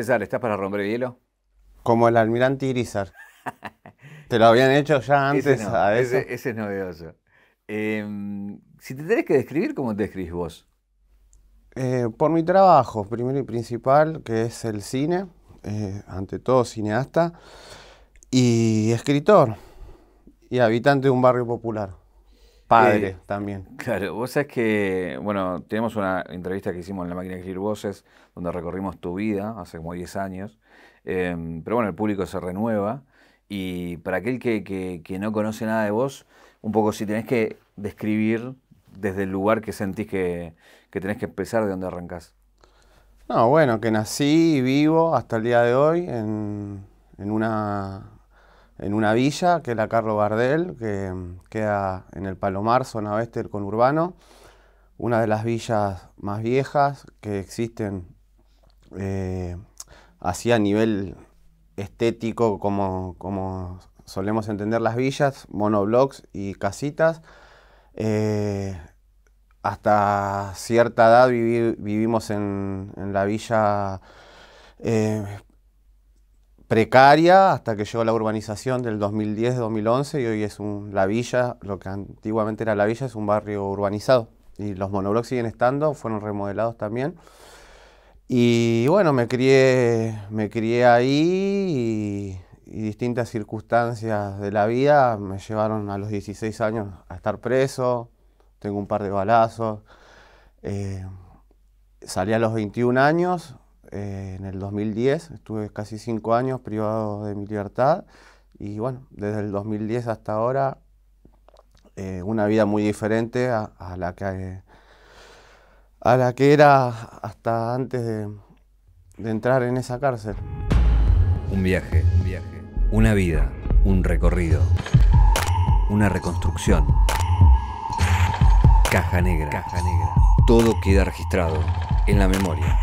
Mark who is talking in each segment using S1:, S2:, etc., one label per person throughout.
S1: César, ¿estás para romper hielo? Como el almirante Irizar. Te lo habían hecho ya antes ese a Ese,
S2: es novedoso. Em, si te tenés que describir, ¿cómo te describís vos?
S1: Eh, por mi trabajo, primero y principal, que es el cine, eh, ante todo cineasta, y escritor, y habitante de un barrio popular. Padre eh,
S2: también. Claro, vos sabés que, bueno, tenemos una entrevista que hicimos en la máquina de escribir voces, donde recorrimos tu vida hace como 10 años. Em, pero bueno, el público se renueva. Y para aquel que, no conoce nada de vos, un poco si tenés que describir desde el lugar que sentís que, que tenés que empezar, de dónde arrancás.
S1: No, bueno, que nací y vivo hasta el día de hoy en, en una en una villa, que es la Carlo Bardel, que queda en el Palomar, zona oeste del conurbano, una de las villas más viejas que existen eh, así a nivel estético como, solemos entender las villas, monoblocks y casitas. Eh, hasta cierta edad vivimos en, la villa eh, precaria hasta que llegó la urbanización del 2010-2011 y hoy es un, la villa, lo que antiguamente era la villa, es un barrio urbanizado. Y los monoblocks siguen estando, fueron remodelados también. Y bueno, me crié, me crié ahí y, distintas circunstancias de la vida me llevaron a los 16 años a estar preso, tengo un par de balazos. Eh, salí a los 21 años, eh, en el 2010, estuve casi cinco años privado de mi libertad y bueno, desde el 2010 hasta ahora eh, una vida muy diferente a, la que, a la que era hasta antes de, entrar en esa cárcel.
S2: Un viaje, un viaje, una vida, un recorrido, una reconstrucción. caja negra. Todo queda registrado en la memoria.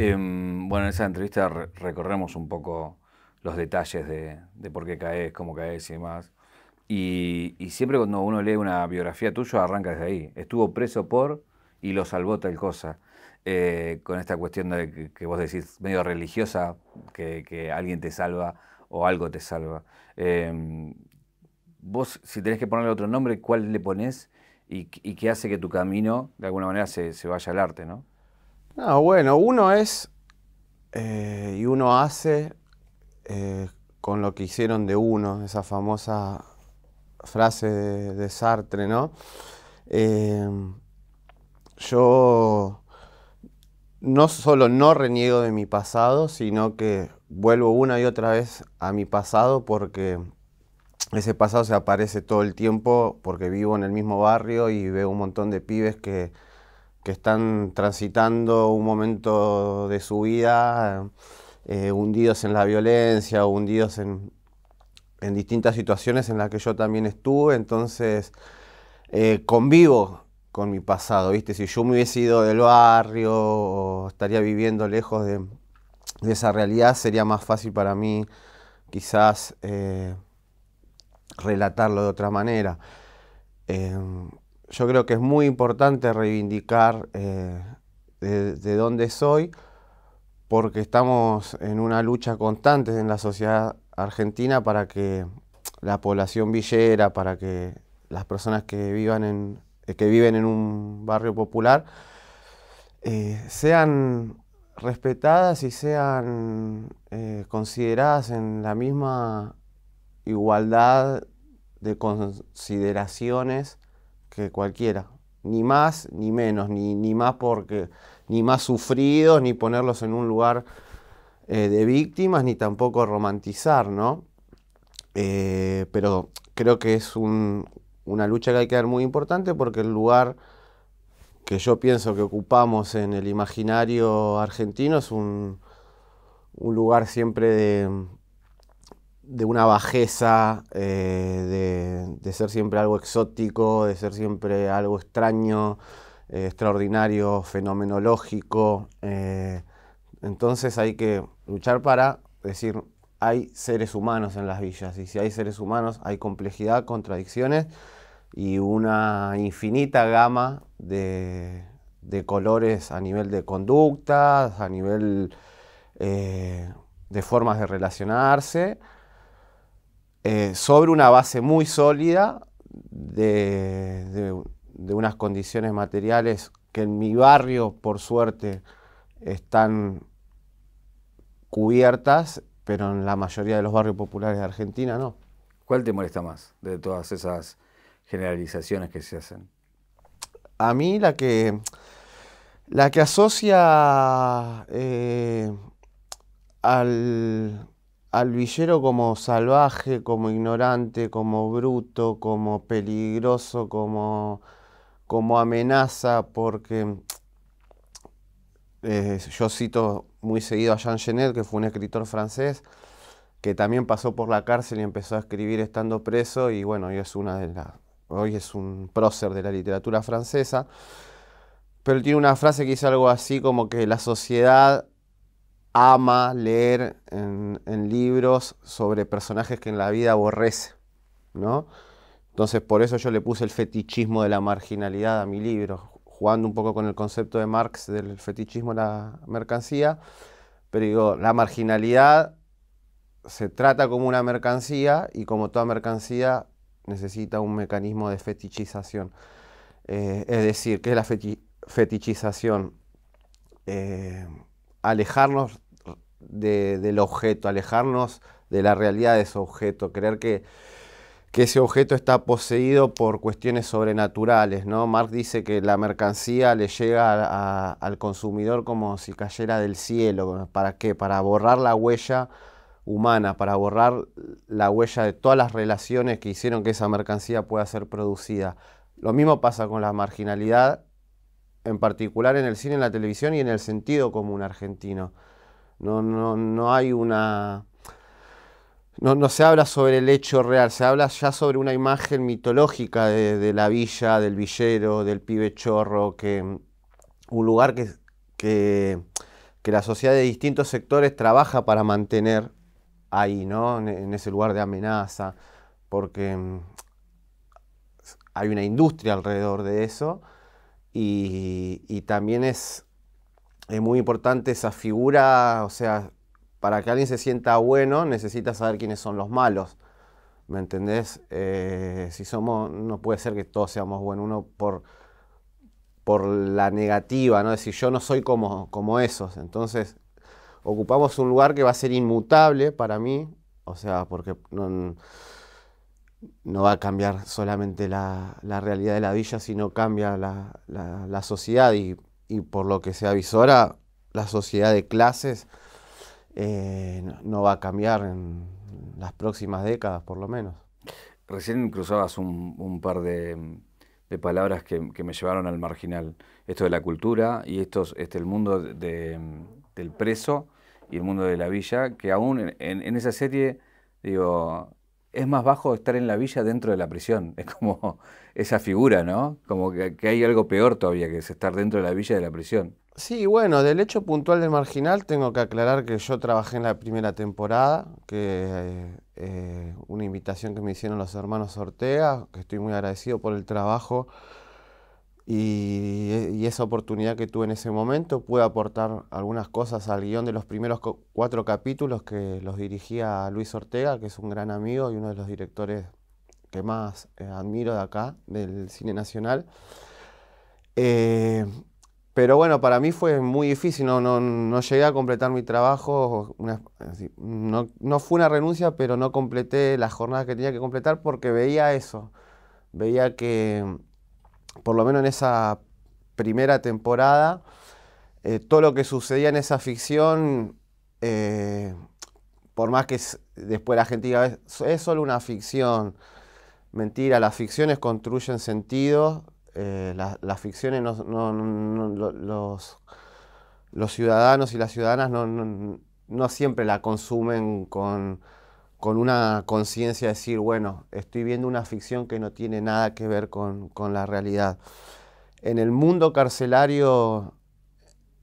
S2: Em, bueno, en esa entrevista recorremos un poco los detalles de, por qué caes, cómo caes y demás. Y, siempre cuando uno lee una biografía tuya arranca desde ahí. Estuvo preso por y lo salvó tal cosa. Eh, con esta cuestión de que, vos decís medio religiosa, que, alguien te salva o algo te salva. Em, vos, si tenés que ponerle otro nombre, ¿cuál le pones y, qué hace que tu camino de alguna manera se, se vaya al arte, no?
S1: No, bueno, uno es eh, y uno hace eh, con lo que hicieron de uno, esa famosa frase de, Sartre, ¿no? Em, yo no solo no reniego de mi pasado, sino que vuelvo una y otra vez a mi pasado porque ese pasado se aparece todo el tiempo porque vivo en el mismo barrio y veo un montón de pibes que que están transitando un momento de su vida eh, hundidos en la violencia, hundidos en, distintas situaciones en las que yo también estuve, entonces eh, convivo con mi pasado, ¿viste? Si yo me hubiese ido del barrio o estaría viviendo lejos de, esa realidad, sería más fácil para mí quizás eh, relatarlo de otra manera. Em, yo creo que es muy importante reivindicar eh, de, dónde soy, porque estamos en una lucha constante en la sociedad argentina para que la población villera, para que las personas que, vivan eh, que viven en un barrio popular, eh, sean respetadas y sean consideradas en la misma igualdad de consideraciones que cualquiera, ni más ni menos, ni, ni más porque ni más sufridos, ni ponerlos en un lugar eh, de víctimas, ni tampoco romantizar, ¿no? Eh, pero creo que es una lucha que hay que dar muy importante porque el lugar que yo pienso que ocupamos en el imaginario argentino es un lugar siempre de, de una bajeza, eh, de, ser siempre algo exótico, de ser siempre algo extraño, eh, extraordinario, fenomenológico. Eh, entonces hay que luchar para decir, hay seres humanos en las villas, y si hay seres humanos hay complejidad, contradicciones y una infinita gama de, de colores a nivel de conductas, a nivel de formas de relacionarse eh, sobre una base muy sólida de, unas condiciones materiales que en mi barrio, por suerte, están cubiertas, pero en la mayoría de los barrios populares de Argentina no. ¿Cuál te molesta más
S2: de todas esas generalizaciones que se hacen?
S1: A mí la que, la que asocia eh, al, al villero como salvaje, como ignorante, como bruto, como peligroso, como, como amenaza, porque eh, yo cito muy seguido a Jean Genet, que fue un escritor francés, que también pasó por la cárcel y empezó a escribir estando preso, y bueno, hoy es, una de las hoy es un prócer de la literatura francesa, pero tiene una frase que dice algo así como que la sociedad ama leer en, libros sobre personajes que en la vida aborrece, ¿no? Entonces por eso yo le puse el fetichismo de la marginalidad a mi libro, jugando un poco con el concepto de Marx del fetichismo de la mercancía, pero digo, la marginalidad se trata como una mercancía y como toda mercancía necesita un mecanismo de fetichización. Eh, es decir, ¿qué es la fetichización? Eh, alejarnos del objeto, alejarnos de la realidad de ese objeto, creer que, ese objeto está poseído por cuestiones sobrenaturales. ¿no? Marx dice que la mercancía le llega al consumidor como si cayera del cielo. ¿Para qué? Para borrar la huella humana, para borrar la huella de todas las relaciones que hicieron que esa mercancía pueda ser producida. Lo mismo pasa con la marginalidad, en particular en el cine, en la televisión y en el sentido común argentino. No, no, hay una... No, se habla sobre el hecho real, se habla ya sobre una imagen mitológica de, la villa, del villero, del pibe chorro, que un lugar que, que, la sociedad de distintos sectores trabaja para mantener ahí, ¿no? En, ese lugar de amenaza, porque mm, hay una industria alrededor de eso y también es es muy importante esa figura, o sea, para que alguien se sienta bueno necesita saber quiénes son los malos. ¿Me entendés? Eh, si somos, no puede ser que todos seamos buenos, uno por, por la negativa, ¿no? Es decir, yo no soy como, como esos. Entonces, ocupamos un lugar que va a ser inmutable para mí, o sea, porque no, va a cambiar solamente la, realidad de la villa, sino cambia la, la, sociedad y y por lo que se avisora, la sociedad de clases
S2: eh, no va a cambiar en las próximas décadas, por lo menos. Recién cruzabas un, par de, palabras que, me llevaron al marginal. Esto de la cultura y esto, este, el mundo de, del preso y el mundo de la villa, que aún en esa serie, digo, es más bajo estar en la villa dentro de la prisión. Es como esa figura, ¿no? Como que, hay algo peor todavía que es estar dentro de la villa de la prisión.
S1: Sí, bueno, del hecho puntual del marginal tengo que aclarar que yo trabajé en la primera temporada, que eh, eh, una invitación que me hicieron los hermanos Ortega, que estoy muy agradecido por el trabajo y, esa oportunidad que tuve en ese momento pude aportar algunas cosas al guión de los primeros cuatro capítulos que los dirigía Luis Ortega, que es un gran amigo y uno de los directores que más eh, admiro de acá, del cine nacional. Eh, pero bueno, para mí fue muy difícil, no, llegué a completar mi trabajo, no, no, fue una renuncia, pero no completé las jornadas que tenía que completar porque veía eso, veía que por lo menos en esa primera temporada, eh, todo lo que sucedía en esa ficción, eh, por más que después la gente diga, es, solo una ficción, mentira, las ficciones construyen sentido, eh, las ficciones los, ciudadanos y las ciudadanas no siempre la consumen con con una conciencia de decir, bueno, estoy viendo una ficción que no tiene nada que ver con, la realidad. En el mundo carcelario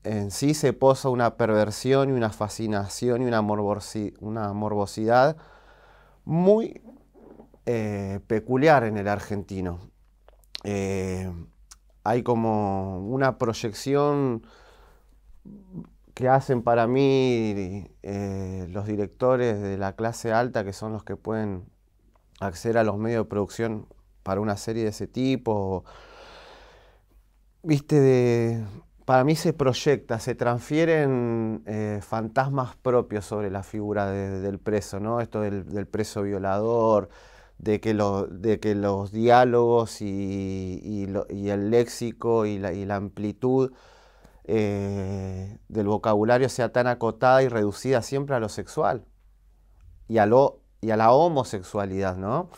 S1: en sí se posa una perversión y una fascinación y una, morbosidad muy eh, peculiar en el argentino. Eh, hay como una proyección que hacen para mí eh, los directores de la clase alta, que son los que pueden acceder a los medios de producción para una serie de ese tipo. Viste, para mí se proyecta, se transfieren eh, fantasmas propios sobre la figura del preso, ¿no? Esto del, preso violador, de que, los diálogos y, el léxico y la amplitud eh, del vocabulario sea tan acotada y reducida siempre a lo sexual y a, y a la homosexualidad, ¿no?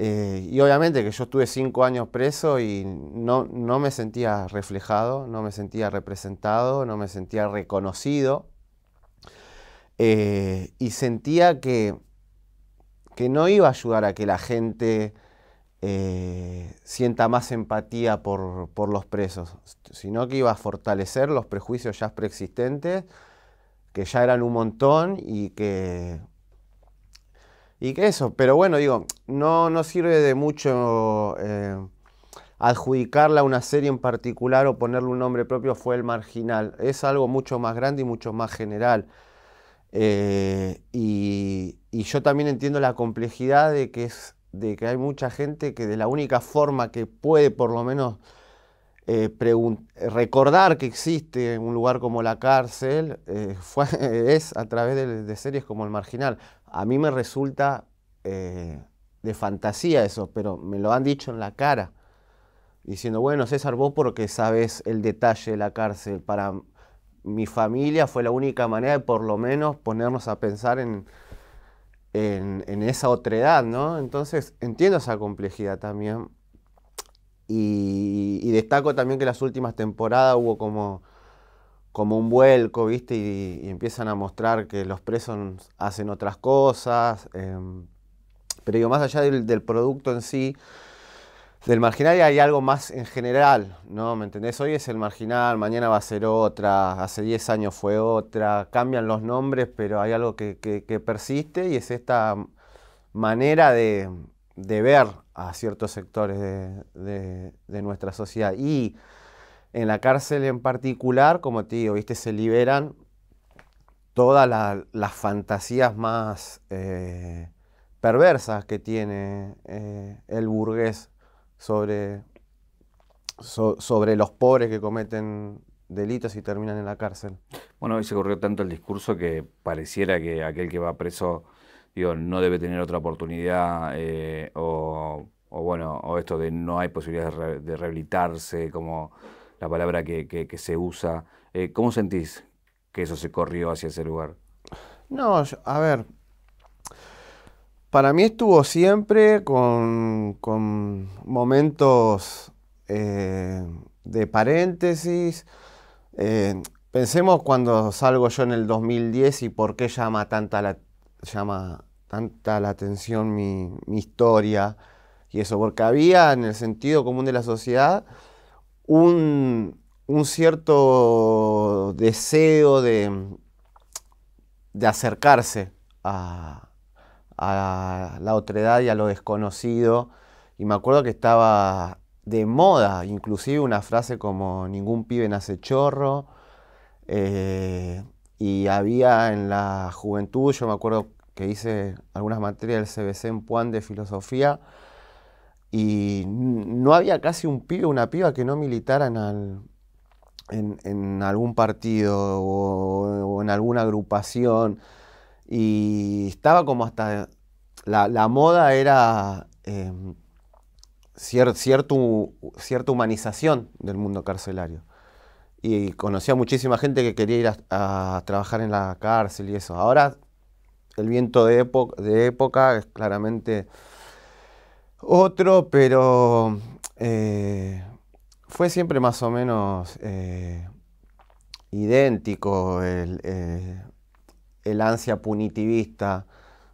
S1: Eh, y obviamente que yo estuve cinco años preso y no, me sentía reflejado, no me sentía representado, no me sentía reconocido. Eh, y sentía que, que no iba a ayudar a que la gente eh, sienta más empatía por, los presos, sino que iba a fortalecer los prejuicios ya preexistentes, que ya eran un montón y que, y eso. Pero bueno, digo, no, no sirve de mucho eh, adjudicarla a una serie en particular o ponerle un nombre propio fue el marginal. Es algo mucho más grande y mucho más general. Eh, y yo también entiendo la complejidad de que es de que hay mucha gente que de la única forma que puede por lo menos eh, recordar que existe un lugar como la cárcel eh, es a través de, series como El Marginal. A mí me resulta eh, de fantasía eso, pero me lo han dicho en la cara, diciendo, bueno, César, vos porque sabes el detalle de la cárcel, para mi familia fue la única manera de por lo menos ponernos a pensar en, en, esa otredad, ¿no? Entonces entiendo esa complejidad también. Y, destaco también que las últimas temporadas hubo como, como un vuelco, ¿viste? Y, empiezan a mostrar que los presos hacen otras cosas. Em, pero digo, más allá del producto en sí, del marginal hay algo más en general, ¿no? ¿Me entendés? Hoy es el marginal, mañana va a ser otra, hace 10 años fue otra, cambian los nombres, pero hay algo que, persiste y es esta manera de, ver a ciertos sectores de, nuestra sociedad. Y en la cárcel en particular, como te digo, se liberan todas las fantasías más eh, perversas que tiene eh, el burgués sobre, sobre los pobres que cometen delitos y terminan en la cárcel.
S2: Bueno, hoy se corrió tanto el discurso que pareciera que aquel que va preso digo, no debe tener otra oportunidad eh, o, bueno, o esto de no hay posibilidad de, rehabilitarse, como la palabra que, que, se usa. Eh, ¿Cómo sentís que eso se corrió hacia ese lugar?
S1: No, a ver, para mí estuvo siempre con, momentos eh, de paréntesis. Eh, pensemos cuando salgo yo en el 2010 y por qué llama tanta la, llama tanta la atención mi, historia y eso, porque había en el sentido común de la sociedad un, un cierto deseo de, de acercarse a, a la otredad y a lo desconocido. Y me acuerdo que estaba de moda, inclusive una frase como ningún pibe nace chorro. Eh, y había en la juventud, yo me acuerdo que hice algunas materias del CBC en Puan de filosofía, y no había casi un pibe o una piba que no militaran en, algún partido o en alguna agrupación y estaba como hasta... La, moda era eh, cierto, cierta humanización del mundo carcelario. Y conocía muchísima gente que quería ir a, trabajar en la cárcel y eso. Ahora el viento de, época es claramente otro, pero eh, fue siempre más o menos eh, idéntico el, el ansia punitivista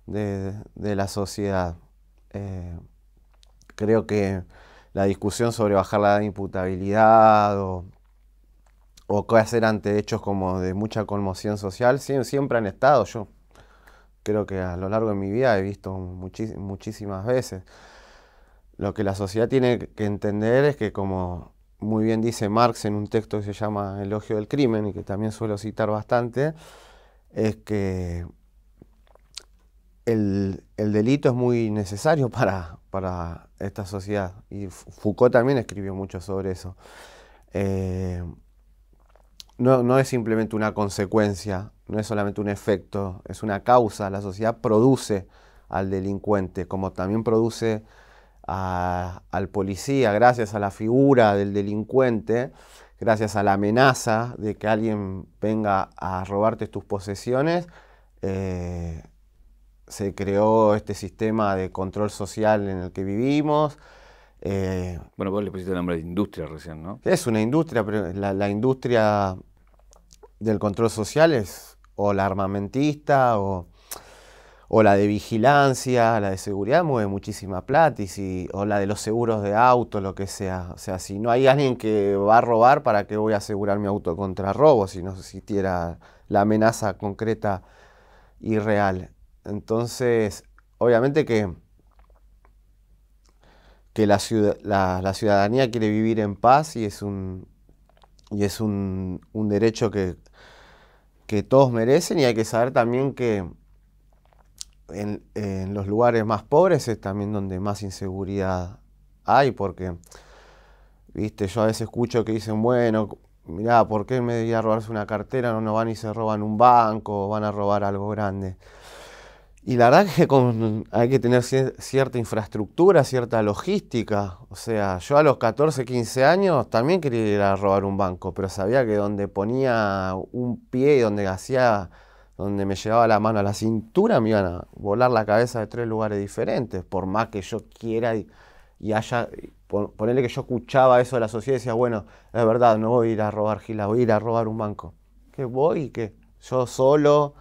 S1: de, la sociedad. Eh, creo que la discusión sobre bajar la de imputabilidad o, qué hacer ante hechos como de mucha conmoción social siempre han estado. Yo creo que a lo largo de mi vida he visto muchísimas veces. Lo que la sociedad tiene que entender es que como muy bien dice Marx en un texto que se llama Elogio del Crimen y que también suelo citar bastante, es que el, delito es muy necesario para, para, esta sociedad. Y Foucault también escribió mucho sobre eso. Eh, no, es simplemente una consecuencia, no es solamente un efecto, es una causa. La sociedad produce al delincuente, como también produce al policía, gracias a la figura del delincuente, gracias a la amenaza de que alguien venga a robarte tus posesiones, eh, se creó este sistema de control social en el que vivimos. Eh, bueno, vos le pusiste el nombre de industria recién, ¿no? Es una industria, pero la, la industria del control social es o la armamentista o o la de vigilancia, la de seguridad mueve muchísima plata, y o la de los seguros de auto, lo que sea. O sea, si no hay alguien que va a robar, ¿para qué voy a asegurar mi auto contra robo si no existiera la amenaza concreta y real? Entonces, obviamente que, que la, ciudadanía quiere vivir en paz y es un, y es un derecho que, que todos merecen y hay que saber también que en, los lugares más pobres es también donde más inseguridad hay, porque, viste, yo a veces escucho que dicen, bueno, mirá, ¿por qué me debía robarse una cartera? No, no van y se roban un banco, van a robar algo grande. Y la verdad que hay que tener cierta infraestructura, cierta logística. O sea, yo a los 14, 15 años también quería ir a robar un banco, pero sabía que donde ponía un pie donde hacía donde me llevaba la mano a la cintura, me iban a volar la cabeza de tres lugares diferentes, por más que yo quiera y, haya, ponerle que yo escuchaba eso de la sociedad y decía, bueno, es verdad, no voy a ir a robar gila, voy a ir a robar un banco. ¿Qué voy? ¿Qué? Yo solo,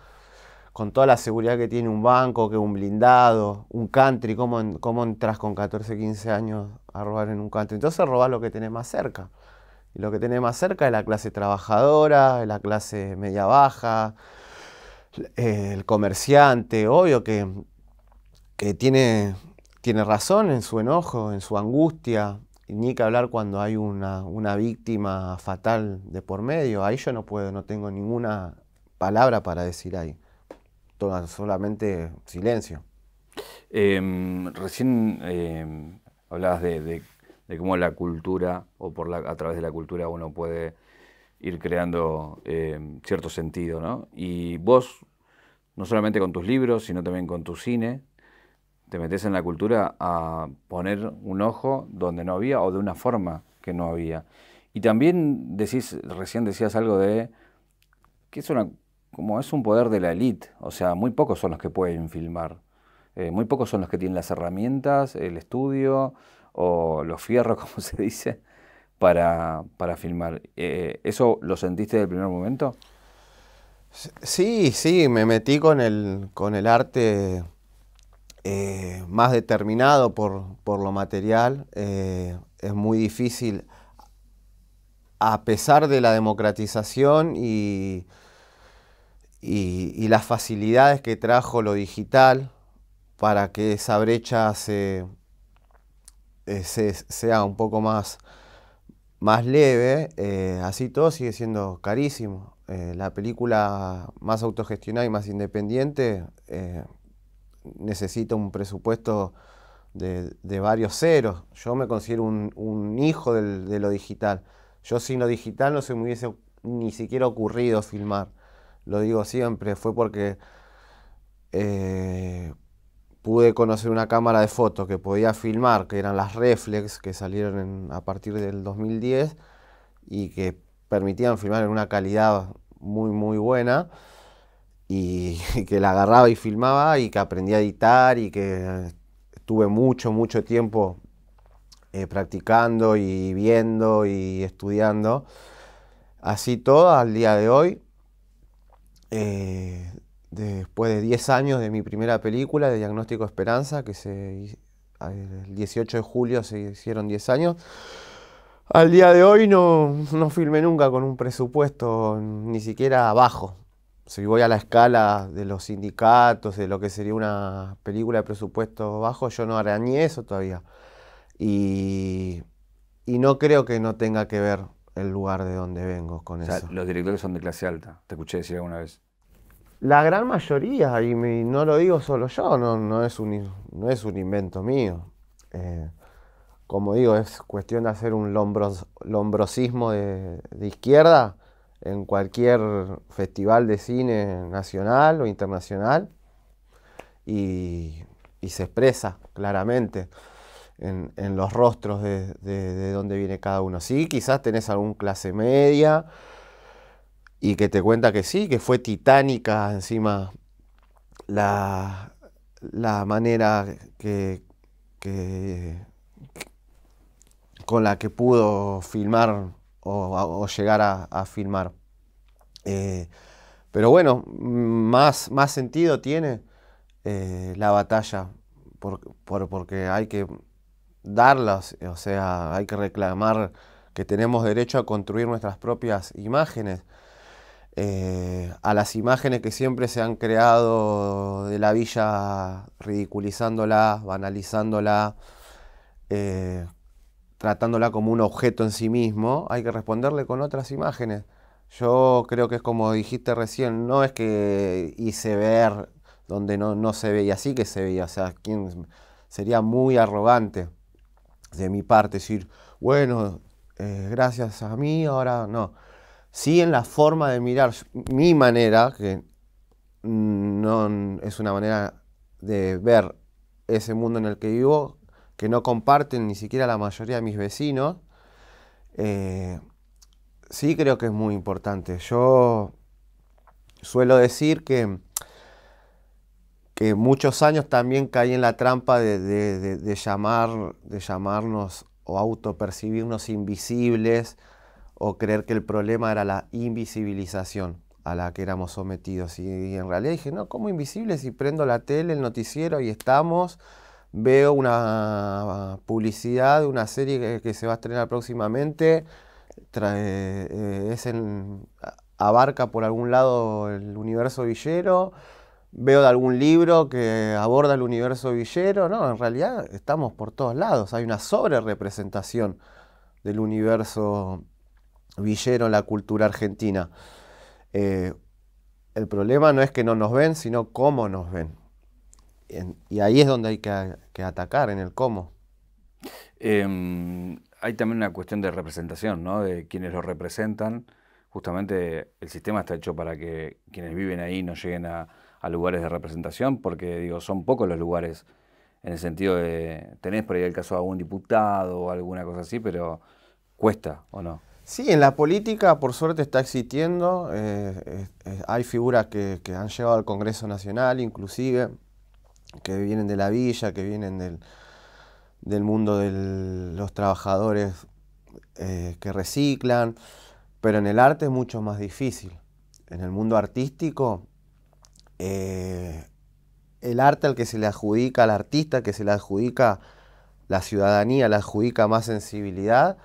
S1: con toda la seguridad que tiene un banco, que un blindado, un country, ¿cómo, cómo entras con 14, 15 años a robar en un country? Entonces robás lo que tenés más cerca. Y lo que tenés más cerca es la clase trabajadora, es la clase media baja, el comerciante, obvio que, tiene, tiene, razón en su enojo, en su angustia, ni que hablar cuando hay una, una, víctima fatal de por medio. Ahí yo no puedo, no tengo ninguna palabra para decir ahí, solamente silencio.
S2: Em, recién em, hablabas de, de, cómo la cultura, o por la, a través de la cultura uno puede ir creando eh, cierto sentido, ¿no? Y vos, no solamente con tus libros, sino también con tu cine, te metes en la cultura a poner un ojo donde no había o de una forma que no había. Y también decís, recién decías algo de que es una, como es un poder de la élite, o sea, muy pocos son los que pueden filmar, eh, muy pocos son los que tienen las herramientas, el estudio o los fierros, como se dice, para, filmar. Eh, ¿Eso lo sentiste desde el primer momento? Sí, sí, me metí con
S1: el, con el arte eh, más determinado por, lo material. Eh, es muy difícil, a pesar de la democratización y, y, las facilidades que trajo lo digital para que esa brecha sea un poco más más leve, eh, así todo sigue siendo carísimo. Eh, la película más autogestionada y más independiente eh, necesita un presupuesto de, varios ceros. Yo me considero un, hijo de lo digital. Yo sin lo digital no se me hubiese ni siquiera ocurrido filmar. Lo digo siempre, fue porque pude conocer una cámara de fotos que podía filmar, que eran las reflex que salieron a partir del 2010 y que permitían filmar en una calidad muy muy buena y, que la agarraba y filmaba y que aprendí a editar y que estuve mucho mucho tiempo eh, practicando y viendo y estudiando así todo al día de hoy eh, después de 10 años de mi primera película, de Diagnóstico Esperanza, que se, el 18 de julio se hicieron 10 años. Al día de hoy no, no filmé nunca con un presupuesto ni siquiera bajo. Si voy a la escala de los sindicatos, de lo que sería una película de presupuesto bajo, yo no haré ni eso todavía. Y, y no creo que no tenga que ver el lugar de donde
S2: vengo con eso. Los directores son de clase alta, te escuché decir alguna vez.
S1: La gran mayoría, y no lo digo solo yo, no, es, un, no es un invento mío. Eh, como digo, es cuestión de hacer un lombrosismo de, izquierda en cualquier festival de cine nacional o internacional y, se expresa claramente en, los rostros de, de, viene cada uno. Sí, quizás tenés algún clase media y que te cuenta que sí, que fue titánica encima la, manera que, con la que pudo filmar o, llegar a, filmar. Eh, pero bueno, más, más sentido tiene eh, la batalla, porque hay que darlas, o sea, hay que reclamar que tenemos derecho a construir nuestras propias imágenes. Eh, a las imágenes que siempre se han creado de la villa, ridiculizándola, banalizándola, eh, tratándola como un objeto en sí mismo, hay que responderle con otras imágenes. Yo creo que es como dijiste recién, no es que hice ver donde no, no se veía, así que se veía, o sea, ¿quién? sería muy arrogante de mi parte decir, bueno, eh, gracias a mí, ahora no sí en la forma de mirar mi manera, que no es una manera de ver ese mundo en el que vivo, que no comparten ni siquiera la mayoría de mis vecinos, eh, sí creo que es muy importante. Yo suelo decir que, que muchos años también caí en la trampa de, llamar, de llamarnos o autopercibirnos invisibles, o creer que el problema era la invisibilización a la que éramos sometidos. Y en realidad dije, no, ¿cómo invisibles si prendo la tele, el noticiero y estamos? Veo una publicidad de una serie que, se va a estrenar próximamente, eh, eh, es en, abarca por algún lado el universo villero, veo de algún libro que aborda el universo villero, no, en realidad estamos por todos lados, hay una sobre representación del universo villero la cultura argentina. Eh, el problema no es que no nos ven, sino
S2: cómo nos ven. y ahí es donde hay que, atacar, en el cómo. Em, hay también una cuestión de representación, ¿no? De quienes lo representan. Justamente el sistema está hecho para que quienes viven ahí no lleguen a, a lugares de representación, porque digo, son pocos los lugares en el sentido de, tenés por ahí el caso de algún diputado o alguna cosa así, pero cuesta o no.
S1: Sí, en la política por suerte está existiendo, eh, eh, hay figuras que, han llegado al Congreso Nacional inclusive, que vienen de la villa, que vienen del, mundo de los trabajadores eh, que reciclan, pero en el arte es mucho más difícil. En el mundo artístico, el arte al que se le adjudica, al artista al que se le adjudica la ciudadanía, le adjudica más sensibilidad,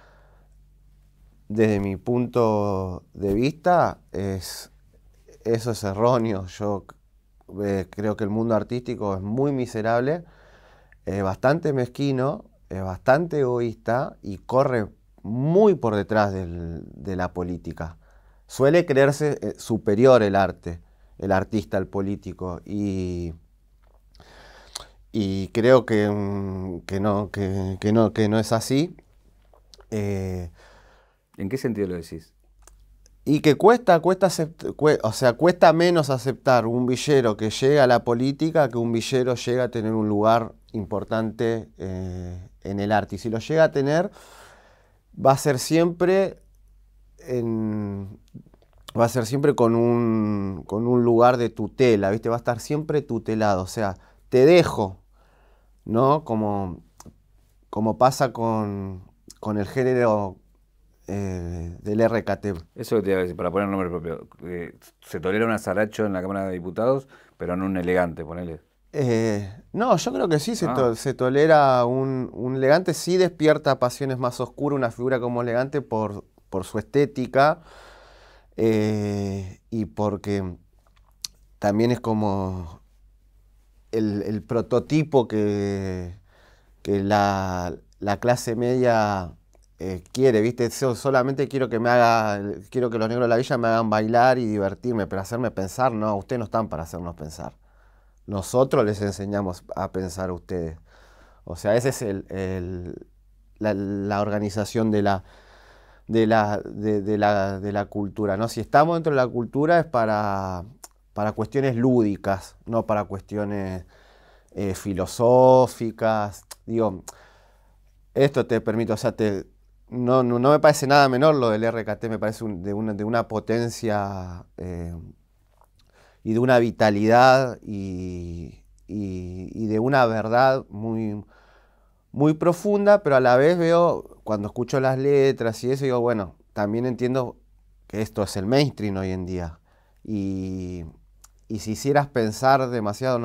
S1: desde mi punto de vista, es, eso es erróneo. Yo eh, creo que el mundo artístico es muy miserable, es bastante mezquino, es bastante egoísta y corre muy por detrás de la política. Suele creerse eh, superior el arte, el artista el político y y creo que, mm, no, que, no, que no es así. Eh, ¿En qué sentido lo decís? Y que cuesta, cuesta, o sea, cuesta menos aceptar un villero que llega a la política que un villero llega a tener un lugar importante eh, en el arte. Y si lo llega a tener, va a ser siempre va a ser siempre con un, lugar de tutela, ¿viste? Va a estar siempre tutelado, o sea, te dejo, ¿no? Como, como pasa con, con el
S2: género eh, del RKT. Eso que te iba a decir, para poner nombre propio. Eh, ¿Se tolera un azaracho en la Cámara de Diputados, pero no un elegante, ponele?
S1: Eh, no, yo creo que sí se, ah. tolera un, elegante, sí despierta pasiones más oscuras una figura como elegante por, por su estética y porque también es como el, prototipo que, que la, la clase media eh, quiere, ¿viste? solamente quiero que me haga, quiero que los negros de la villa me hagan bailar y divertirme, pero hacerme pensar, no, ustedes no están para hacernos pensar. Nosotros les enseñamos a pensar a ustedes. O sea, esa es el, la, organización de la, de la, de, la, cultura. ¿no? Si estamos dentro de la cultura es para, para cuestiones lúdicas, no para cuestiones eh, filosóficas. Digo, esto te permito, o sea, te, no, me parece nada menor lo del RKT, me parece de, una, potencia eh, y de una vitalidad y, de una verdad muy, muy profunda, pero a la vez veo, cuando escucho las letras y eso, digo, bueno, también entiendo que esto es el mainstream hoy en día. Y, si hicieras pensar demasiado,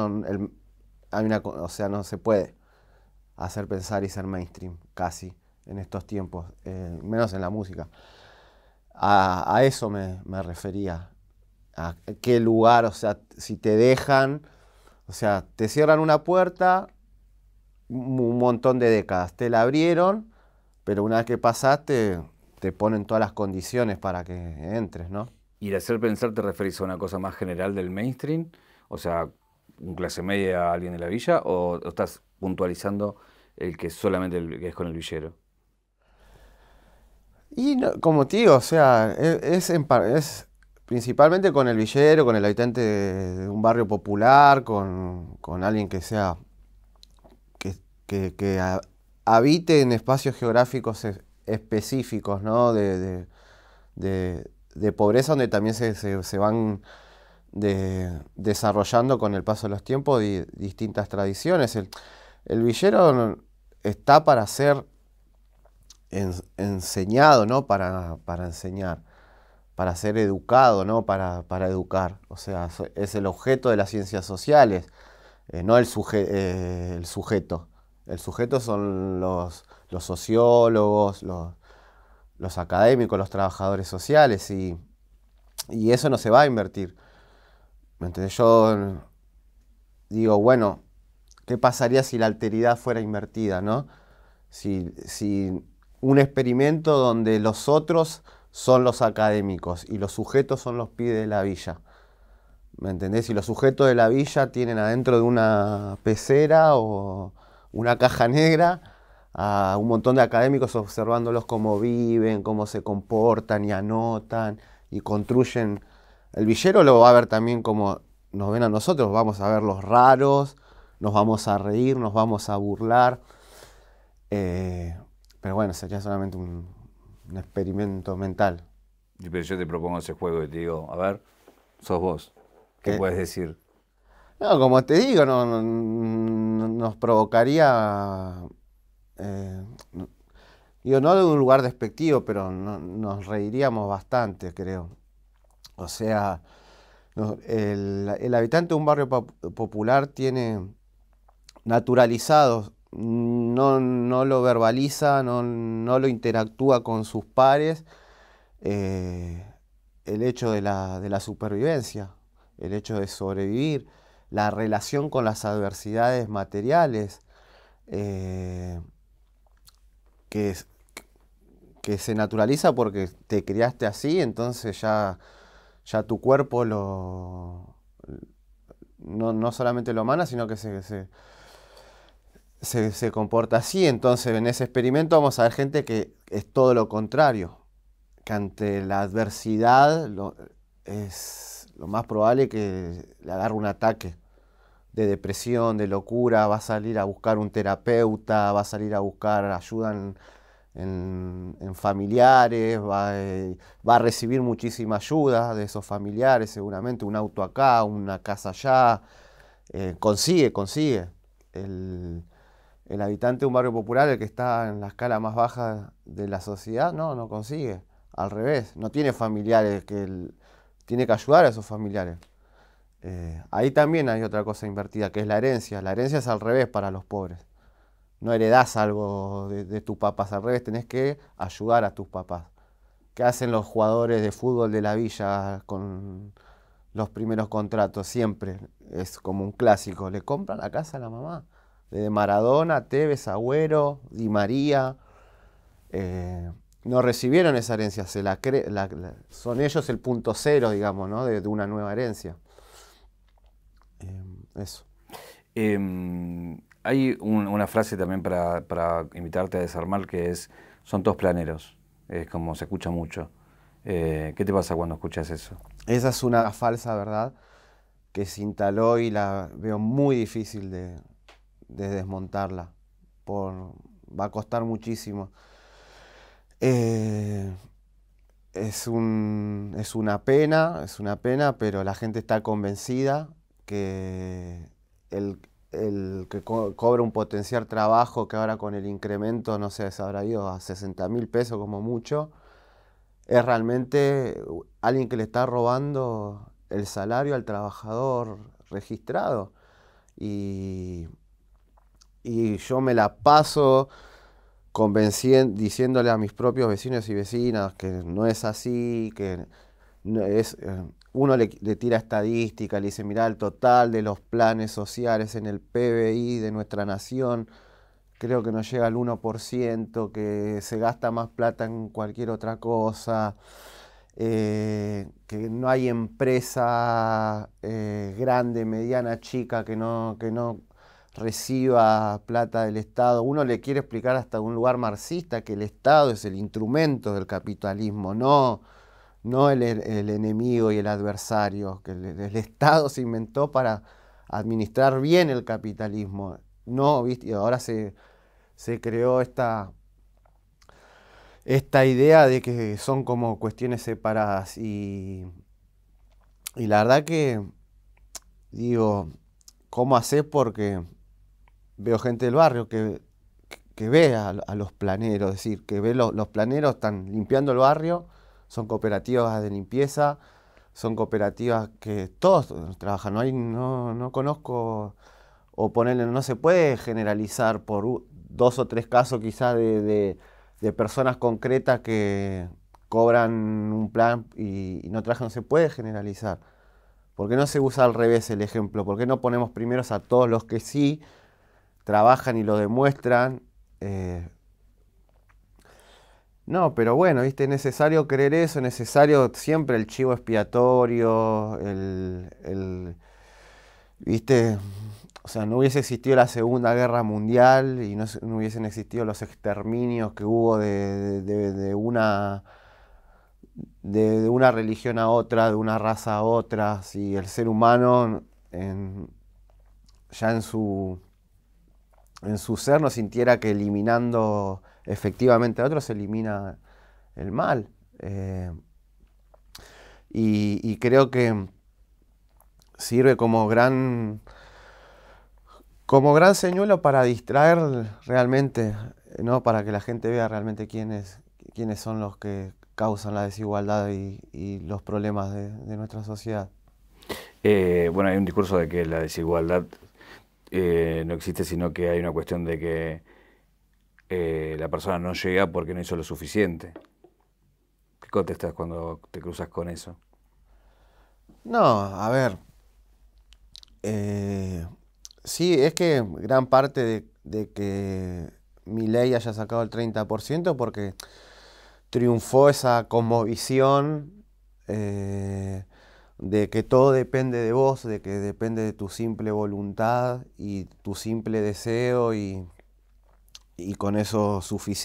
S1: o sea, no se puede hacer pensar y ser mainstream, casi en estos tiempos, menos en la música. A, eso me, refería, a qué lugar, o sea, si te dejan, o sea, te cierran una puerta un montón de décadas, te la abrieron, pero una vez que pasaste, te ponen todas las condiciones para que entres, ¿no?
S2: Y de hacer pensar te referís a una cosa más general del mainstream, o sea, un clase media alguien de la villa, o, estás puntualizando el que solamente es con el villero? Y como tío o sea, e,
S1: es, es, principalmente con el villero, con el habitante de, un barrio popular, con, alguien que sea, que, habite en espacios geográficos específicos, ¿no? De, de, pobreza, donde también se, se, van desarrollando con el paso de los tiempos distintas tradiciones. El, el villero está para ser enseñado, ¿no? Para, enseñar, para ser educado, ¿no? Para, educar. O sea, es el objeto de las ciencias sociales, eh, no el, eh, el, sujeto. El sujeto son los, los sociólogos, los, académicos, los trabajadores sociales, y, eso no se va a invertir. yo digo, bueno, ¿qué pasaría si la alteridad fuera invertida, no? si un experimento donde los otros son los académicos y los sujetos son los pibes de la villa. ¿Me entendés? Y los sujetos de la villa tienen adentro de una pecera o una caja negra a un montón de académicos observándolos cómo viven, cómo se comportan y anotan y construyen. El villero lo va a ver también como nos ven a nosotros, vamos a ver los raros, nos vamos a reír, nos vamos a burlar. Eh, pero bueno, sería solamente un, experimento mental.
S2: pero yo te propongo ese juego y te digo, a ver, sos vos. ¿Qué, eh, puedes decir? No,
S1: como te digo, no, nos provocaría. Eh, digo, no de un lugar despectivo, pero nos reiríamos bastante, creo. O sea, el, el habitante de un barrio popular tiene naturalizados no, no lo verbaliza, no, lo interactúa con sus pares, eh, el hecho de la, supervivencia, el hecho de sobrevivir, la relación con las adversidades materiales, eh, que, se naturaliza porque te criaste así, entonces ya, ya tu cuerpo lo... No, solamente lo mana, sino que se se, comporta así. Entonces, en ese experimento vamos a ver gente que es todo lo contrario, que ante la adversidad es lo más probable que le agarre un ataque de depresión, de locura, va a salir a buscar un terapeuta, va a salir a buscar ayuda en, familiares, eh, va, a recibir muchísima ayuda de esos familiares, seguramente un auto acá, una casa allá, eh, consigue, consigue el, el habitante de un barrio popular, el que está en la escala más baja de la sociedad, no, no consigue. Al revés, no tiene familiares, que tiene que ayudar a esos familiares. Eh, ahí también hay otra cosa invertida, que es la herencia. La herencia es al revés para los pobres. No heredás algo de, de tus papás, al revés, tenés que ayudar a tus papás. ¿Qué hacen los jugadores de fútbol de la villa con los primeros contratos? Siempre es como un clásico. Le compran la casa a la mamá de Maradona, Tevez, Agüero, Di María, eh, no recibieron esa herencia, son ellos el punto cero, digamos, de, una nueva herencia.
S2: Eh, eso. Em, hay una frase también para, invitarte a desarmar que es, son todos planeros, es como se escucha mucho. Eh, ¿Qué te pasa cuando escuchas eso?
S1: Esa es una falsa verdad que se instaló y la veo muy difícil de, de desmontarla. Por, va a costar muchísimo. Eh, es, un, es una pena, es una pena, pero la gente está convencida que el, el que cobra un potencial trabajo que ahora con el incremento, no sé, se habrá ido a 60 mil pesos como mucho, es realmente alguien que le está robando el salario al trabajador registrado. Y y yo me la paso diciéndole a mis propios vecinos y vecinas que no es así, que es, eh, uno le, tira estadística, le dice, mirá, el total de los planes sociales en el PBI de nuestra nación, creo que no llega al 1%, que se gasta más plata en cualquier otra cosa, eh, que no hay empresa eh, grande, mediana, chica, que no, que no reciba plata del Estado. Uno le quiere explicar hasta un lugar marxista que el Estado es el instrumento del capitalismo, no, no el, enemigo y el adversario, que el, Estado se inventó para administrar bien el capitalismo. No, ¿viste? Y ahora se, se creó esta, esta idea de que son como cuestiones separadas y, y la verdad que digo, ¿cómo hacer? Porque veo gente del barrio que, que ve a, los planeros, es decir, que ve los planeros están limpiando el barrio, son cooperativas de limpieza, son cooperativas que todos trabajan, no, hay, no, conozco, o ponerle, no se puede generalizar por dos o tres casos quizás de, personas concretas que cobran un plan y, no trabajan, no se puede generalizar. ¿Por qué no se usa al revés el ejemplo? ¿Por qué no ponemos primero a todos los que sí trabajan y lo demuestran. Eh, no, pero bueno, ¿viste? es necesario creer eso, es necesario siempre el chivo expiatorio, ¿Viste? O sea, no hubiese existido la Segunda Guerra Mundial y no, hubiesen existido los exterminios que hubo de, una... De, una religión a otra, de una raza a otra, si el ser humano ya en su en su ser no sintiera que eliminando efectivamente a otros se elimina el mal. Eh, y, creo que sirve como gran, como gran señuelo para distraer realmente, ¿no? para que la gente vea realmente quiénes, quiénes son los que causan la desigualdad y, los problemas de, nuestra sociedad.
S2: Eh, bueno, hay un discurso de que la desigualdad eh, no existe, sino que hay una cuestión de que eh, la persona no llega porque no hizo lo suficiente. ¿Qué contestas cuando te cruzas con eso?
S1: No, a ver.
S2: Eh,
S1: sí, es que gran parte de, que mi ley haya sacado el 30% porque triunfó esa cosmovisión de que todo depende de vos, de que depende de tu simple voluntad y tu simple deseo y, con eso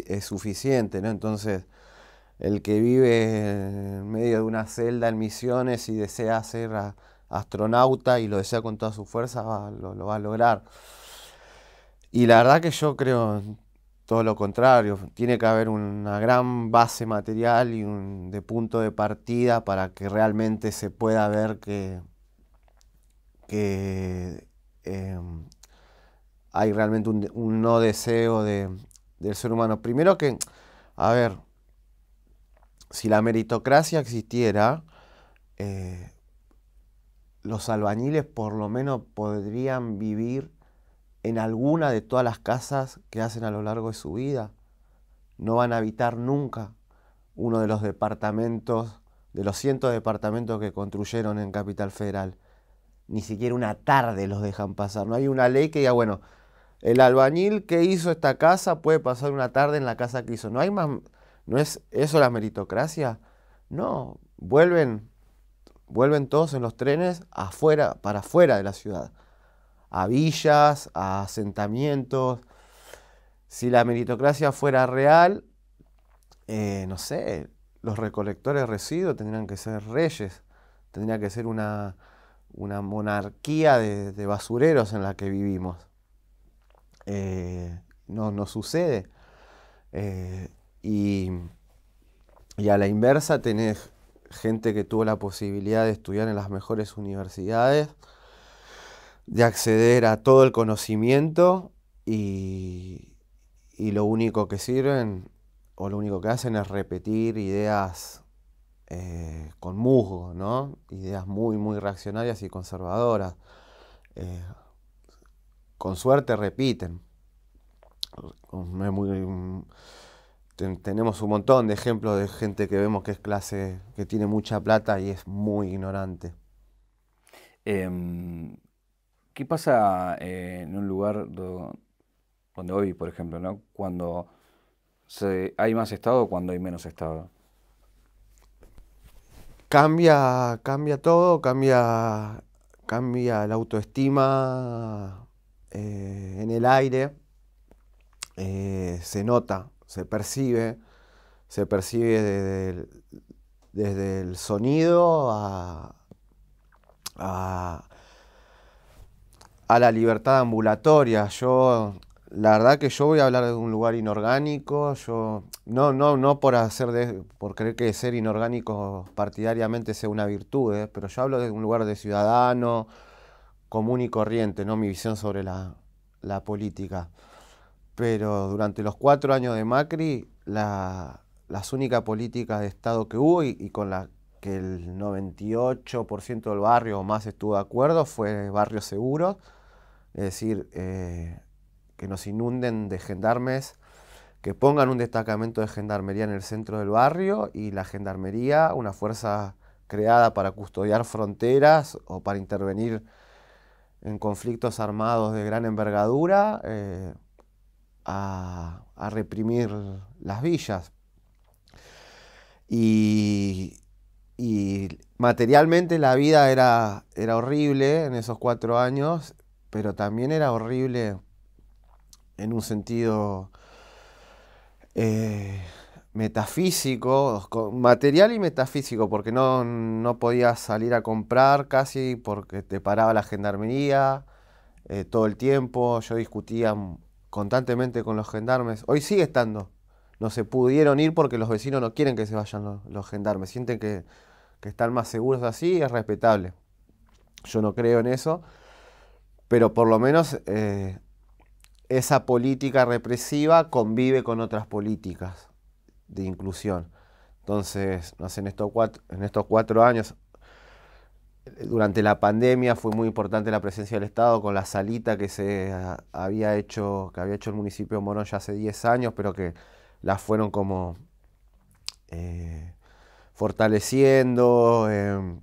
S1: es suficiente, ¿no? Entonces, el que vive en medio de una celda en misiones y desea ser astronauta y lo desea con toda su fuerza, lo, va a lograr. Y la verdad que yo creo todo lo contrario, tiene que haber una gran base material y un de punto de partida para que realmente se pueda ver que, que em, hay realmente un, no deseo del ser humano. Primero que, a ver, si la meritocracia existiera, eh, los albañiles por lo menos podrían vivir en alguna de todas las casas que hacen a lo largo de su vida. No van a habitar nunca uno de los departamentos, de los cientos de departamentos que construyeron en Capital Federal. Ni siquiera una tarde los dejan pasar. No hay una ley que diga, bueno, el albañil que hizo esta casa puede pasar una tarde en la casa que hizo. No hay más, no es eso la meritocracia. No, vuelven, vuelven todos en los trenes afuera, para afuera de la ciudad a villas, a asentamientos. Si la meritocracia fuera real, eh, no sé, los recolectores de residuos tendrían que ser reyes, tendría que ser una, monarquía de, basureros en la que vivimos. Eh, no, sucede. Eh, y, y, a la inversa tenés gente que tuvo la posibilidad de estudiar en las mejores universidades, de acceder a todo el conocimiento y, lo único que sirven o lo único que hacen es repetir ideas eh, con musgo, ¿no? Ideas muy, muy reaccionarias y conservadoras. Eh, con suerte repiten. Mm, tenemos un montón de ejemplos de gente que vemos que es clase, que tiene mucha
S2: plata y es muy ignorante. Em, ¿Qué pasa eh, en un lugar donde hoy, por ejemplo, ¿no? cuando hay más Estado o cuando hay menos Estado?
S1: Cambia, cambia todo, cambia, cambia la autoestima eh, en el aire, eh, se nota, se percibe, se percibe desde el, desde el sonido a a la libertad ambulatoria. Yo, la verdad que yo voy a hablar de un lugar inorgánico, yo no, no, no por hacer por creer que ser inorgánico partidariamente sea una virtud, ¿eh? pero yo hablo de un lugar de ciudadano común y corriente, no mi visión sobre la, política. Pero durante los cuatro años de Macri, las únicas políticas de Estado que hubo y, con las que el 98% del barrio o más estuvo de acuerdo fue Barrio Seguro, es decir, eh, que nos inunden de gendarmes, que pongan un destacamento de gendarmería en el centro del barrio y la gendarmería, una fuerza creada para custodiar fronteras o para intervenir en conflictos armados de gran envergadura, eh, a, reprimir las villas. Y, materialmente la vida era, era horrible en esos cuatro años pero también era horrible en un sentido eh, metafísico, material y metafísico, porque no, no, podías salir a comprar casi porque te paraba la gendarmería eh, todo el tiempo, yo discutía constantemente con los gendarmes, hoy sigue estando, no se pudieron ir porque los vecinos no quieren que se vayan los, gendarmes, sienten que, que están más seguros así, y es respetable, yo no creo en eso pero por lo menos eh, esa política represiva convive con otras políticas de inclusión. Entonces, en estos cuatro, años, durante la pandemia fue muy importante la presencia del Estado con la salita que se había hecho, que había hecho el municipio de Morón ya hace 10 años, pero que la fueron como eh, fortaleciendo. Em,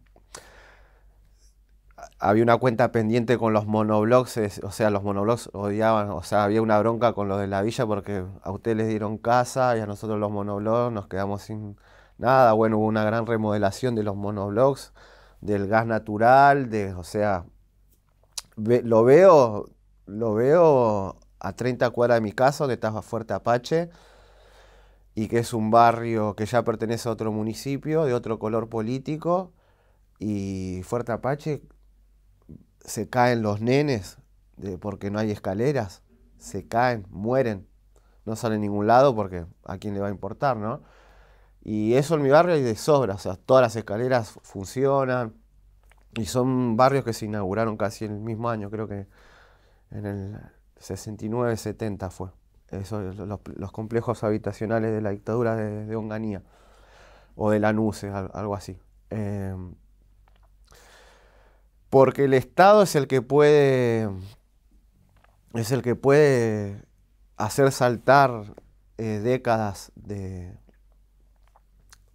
S1: había una cuenta pendiente con los monoblogs, o sea, los monoblogs odiaban, o sea, había una bronca con los de la villa porque a ustedes les dieron casa y a nosotros los monoblogs nos quedamos sin nada. Bueno, hubo una gran remodelación de los monoblogs, del gas natural, de, o sea, lo veo, lo veo a 30 cuadras de mi casa, donde estaba Fuerte Apache, y que es un barrio que ya pertenece a otro municipio, de otro color político, y Fuerte Apache se caen los nenes porque no hay escaleras, se caen, mueren, no salen a ningún lado porque a quién le va a importar, ¿no? Y eso en mi barrio hay de sobra, o sea, todas las escaleras funcionan y son barrios que se inauguraron casi el mismo año, creo que en el 69-70 fue. los, complejos habitacionales de la dictadura de, Onganía o de Nuce, algo así. Em, porque el Estado es el que puede, es el que puede hacer saltar eh, décadas de,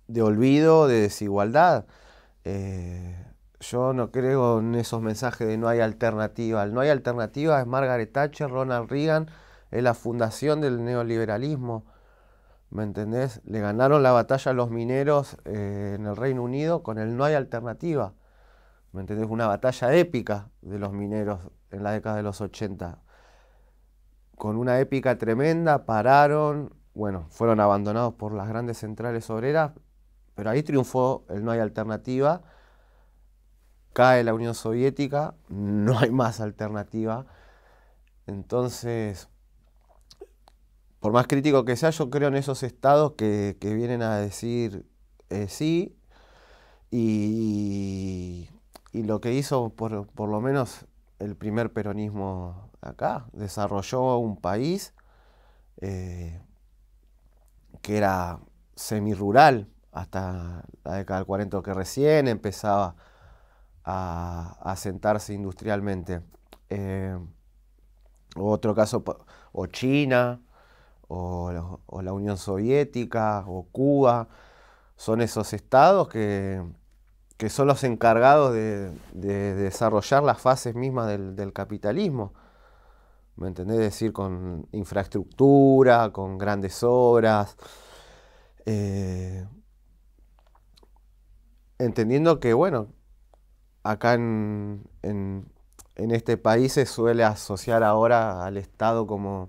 S1: de olvido, de desigualdad. Eh, yo no creo en esos mensajes de no hay alternativa. El no hay alternativa es Margaret Thatcher, Ronald Reagan, es la fundación del neoliberalismo. ¿Me entendés? Le ganaron la batalla a los mineros eh, en el Reino Unido con el no hay alternativa. ¿Me entendés? Una batalla épica de los mineros en la década de los 80. Con una épica tremenda, pararon, bueno, fueron abandonados por las grandes centrales obreras, pero ahí triunfó el no hay alternativa, cae la Unión Soviética, no hay más alternativa. Entonces, por más crítico que sea, yo creo en esos estados que, vienen a decir eh, sí y y lo que hizo, por, lo menos, el primer peronismo acá, desarrolló un país eh, que era semirural hasta la década del 40, que recién empezaba a, asentarse industrialmente. Eh, otro caso, o China, o, o la Unión Soviética, o Cuba, son esos estados que que son los encargados de, desarrollar las fases mismas del, capitalismo. ¿Me entendés? Es decir, con infraestructura, con grandes obras. Eh, entendiendo que, bueno, acá en, este país se suele asociar ahora al Estado como,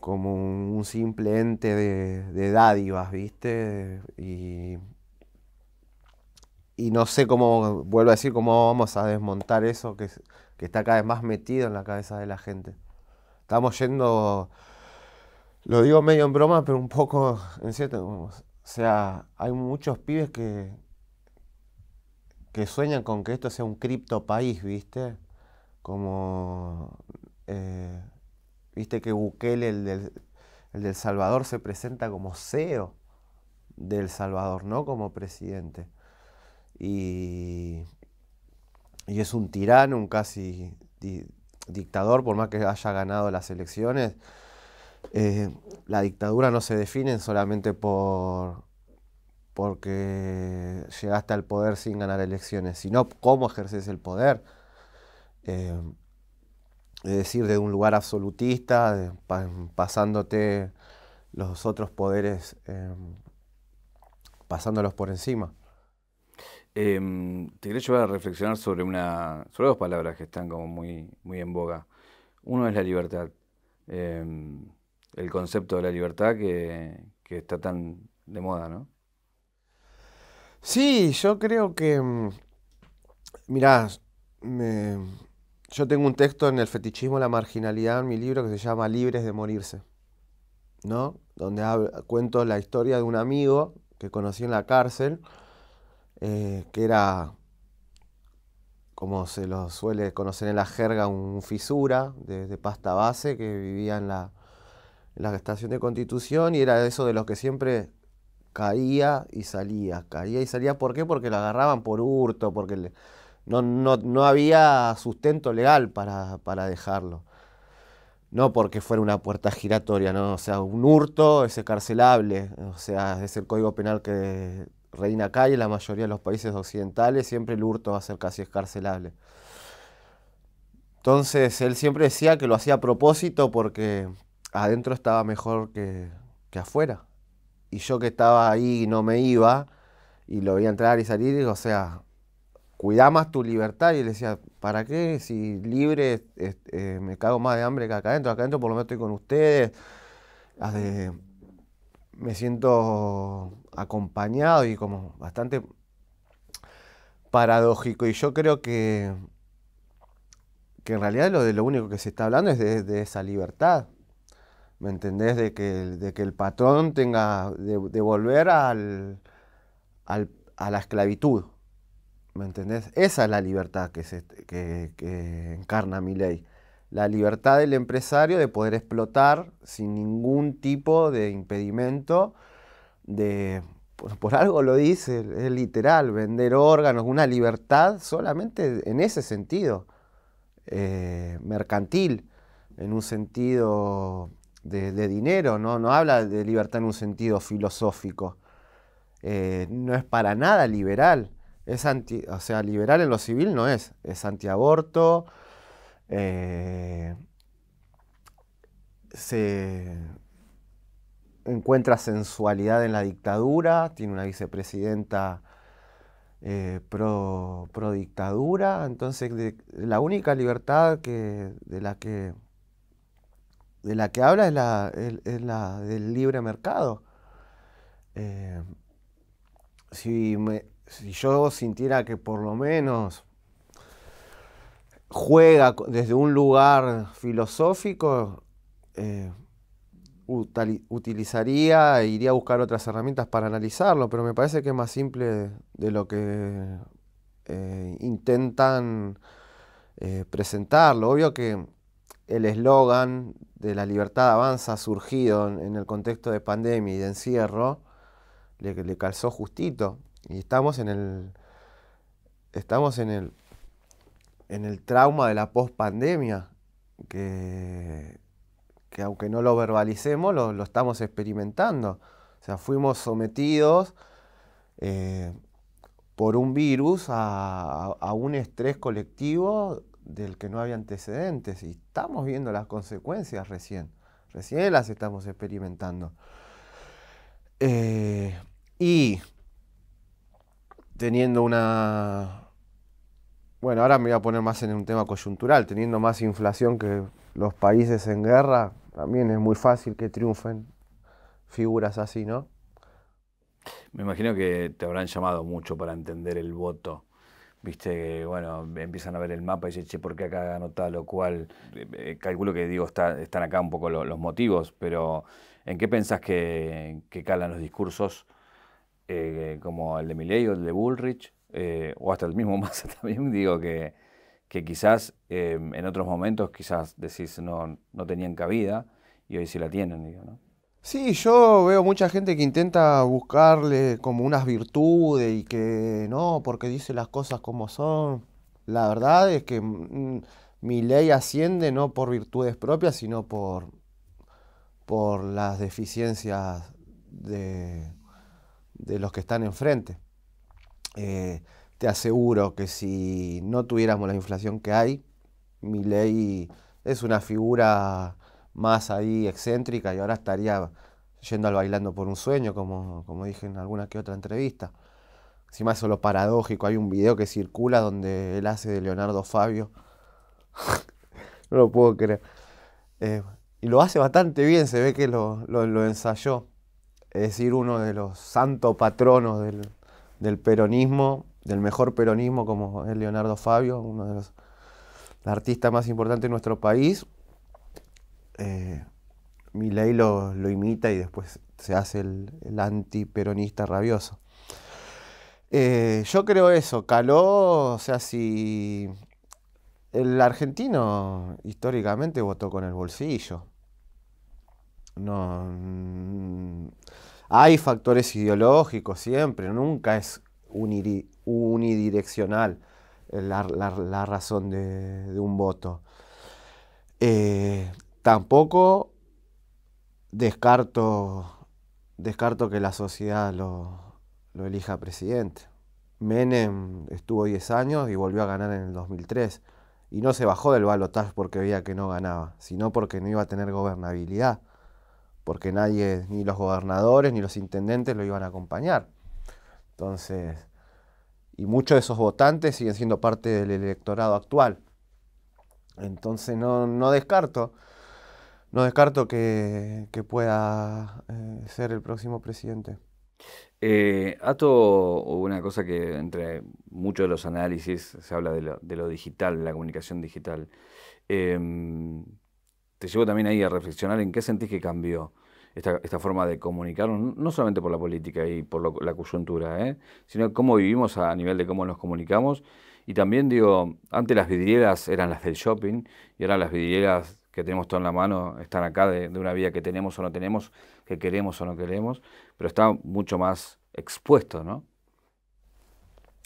S1: como un simple ente de, de dádivas, ¿viste? Y y no sé cómo, vuelvo a decir, cómo vamos a desmontar eso que, está cada vez más metido en la cabeza de la gente. Estamos yendo, lo digo medio en broma, pero un poco en cierto. O sea, hay muchos pibes que, que sueñan con que esto sea un cripto país, ¿viste? Como, eh, ¿viste que Bukele, el del, el del Salvador, se presenta como CEO del Salvador, no como presidente? y, y es un tirano, un casi dictador, por más que haya ganado las elecciones. Eh, la dictadura no se define solamente por porque llegaste al poder sin ganar elecciones, sino cómo ejerces el poder. Eh, es decir, de un lugar absolutista, pasándote los otros poderes, eh, pasándolos por encima.
S2: Em, te quería llevar a reflexionar sobre, una, sobre dos palabras que están como muy, muy en boga. Uno es la libertad. Em, el concepto de la libertad que, está tan de moda, ¿no?
S1: Sí, yo creo que. Em, mirá, yo tengo un texto en el fetichismo, la marginalidad, en mi libro que se llama Libres de Morirse, ¿no? Donde cuento la historia de un amigo que conocí en la cárcel eh, que era, como se lo suele conocer en la jerga, un fisura de, pasta base que vivía en la, estación de Constitución y era eso de los que siempre caía y salía, caía y salía. ¿Por qué? Porque lo agarraban por hurto, porque no, había sustento legal para, dejarlo. No porque fuera una puerta giratoria, ¿no? O sea, un hurto es carcelable, o sea, es el código penal que reina calle, la mayoría de los países occidentales siempre el hurto va a ser casi escarcelable. Entonces él siempre decía que lo hacía a propósito porque adentro estaba mejor que, afuera. Y yo que estaba ahí y no me iba y lo veía entrar y salir, o sea, cuida más tu libertad. Y él decía, ¿para qué? Si libre eh, me cago más de hambre que acá adentro, acá adentro por lo menos estoy con ustedes. me siento acompañado y como bastante paradójico. Y yo creo que, que en realidad lo, de lo único que se está hablando es de, esa libertad. ¿Me entendés? De que, de que el patrón tenga, de, volver al, a la esclavitud. ¿Me entendés? Esa es la libertad que, se, que encarna mi ley. La libertad del empresario de poder explotar sin ningún tipo de impedimento de por, algo lo dice, es literal, vender órganos, una libertad solamente en ese sentido, eh, mercantil, en un sentido de, dinero, ¿no? ¿no? habla de libertad en un sentido filosófico, eh, no es para nada liberal, es anti, o sea, liberal en lo civil no es, es antiaborto, eh, se encuentra sensualidad en la dictadura, tiene una vicepresidenta eh, pro, dictadura, entonces la única libertad que, de, la que, de la que habla es la, del libre mercado. Eh, si, si yo sintiera que por lo menos juega desde un lugar filosófico, eh, utilizaría e iría a buscar otras herramientas para analizarlo, pero me parece que es más simple de lo que eh, intentan eh, presentarlo. Obvio que el eslogan de la libertad avanza surgido en, el contexto de pandemia y de encierro le, le calzó justito y estamos en el estamos en el en el trauma de la pospandemia que que aunque no lo verbalicemos, lo, estamos experimentando. O sea, fuimos sometidos eh, por un virus a, un estrés colectivo del que no había antecedentes y estamos viendo las consecuencias recién, recién las estamos experimentando. Eh, y teniendo una... Bueno, ahora me voy a poner más en un tema coyuntural, teniendo más inflación que los países en guerra, también es muy fácil que triunfen figuras así, ¿no?
S2: Me imagino que te habrán llamado mucho para entender el voto. Viste que, bueno, empiezan a ver el mapa y dicen, che, ¿por qué acá ganó tal o cual? Eh, eh, calculo que, digo, están acá un poco los motivos, pero ¿en qué pensás que, calan los discursos eh, como el de Milei o el de Bullrich? o hasta el mismo Massa también, digo, que, que quizás em, en otros momentos quizás decís no, no tenían cabida y hoy sí la tienen, digo, ¿no? Sí,
S1: yo veo mucha gente que intenta buscarle como unas virtudes y que no, porque dice las cosas como son. La verdad es que mm, mi ley asciende no por virtudes propias, sino por, por las deficiencias de, los que están enfrente. Eh, te aseguro que si no tuviéramos la inflación que hay, mi ley es una figura más ahí excéntrica y ahora estaría yendo al bailando por un sueño, como, como dije en alguna que otra entrevista. Encima eso lo paradójico, hay un video que circula donde él hace de Leonardo Fabio. no lo puedo creer. Eh, y lo hace bastante bien, se ve que lo, ensayó. Es decir, uno de los santos patronos del, del peronismo del mejor peronismo como es Leonardo Fabio, uno de los artistas más importantes de nuestro país. Eh, Mi ley lo, imita y después se hace el, anti antiperonista rabioso. Eh, yo creo eso, caló, o sea, si el argentino históricamente votó con el bolsillo. No, mm, hay factores ideológicos siempre, nunca es unir, unidireccional eh, la, razón de, un voto. Eh, tampoco descarto, descarto que la sociedad lo, elija presidente. Menem estuvo 10 años y volvió a ganar en el 2003. Y no se bajó del balotaje porque veía que no ganaba, sino porque no iba a tener gobernabilidad. Porque nadie, ni los gobernadores ni los intendentes lo iban a acompañar. Entonces, y muchos de esos votantes siguen siendo parte del electorado actual. Entonces no, descarto, no descarto que, pueda eh, ser el próximo presidente.
S2: Eh, Ato, una cosa que entre muchos de los análisis se habla de lo, digital, de la comunicación digital. Em, te llevo también ahí a reflexionar en qué sentís que cambió esta, forma de comunicarnos, no solamente por la política y por la coyuntura, ¿eh? sino cómo vivimos a nivel de cómo nos comunicamos. Y también digo, antes las vidrieras eran las del shopping y ahora las vidrieras que tenemos todo en la mano están acá de, una vida que tenemos o no tenemos, que queremos o no queremos, pero está mucho más expuesto, ¿no?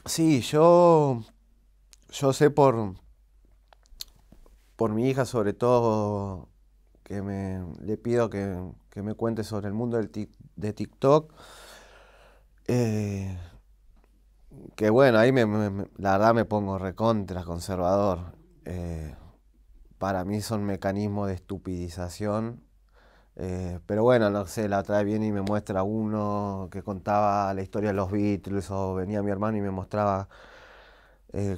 S2: Sí, yo, yo sé por, por
S1: mi hija sobre todo que me le pido que, que me cuente sobre el mundo de TikTok. Eh, que bueno, ahí la verdad me pongo recontra conservador. Eh, para mí son mecanismos de estupidización. Eh, pero bueno, no sé, la trae bien y me muestra uno que contaba la historia de los Beatles o venía mi hermano y me mostraba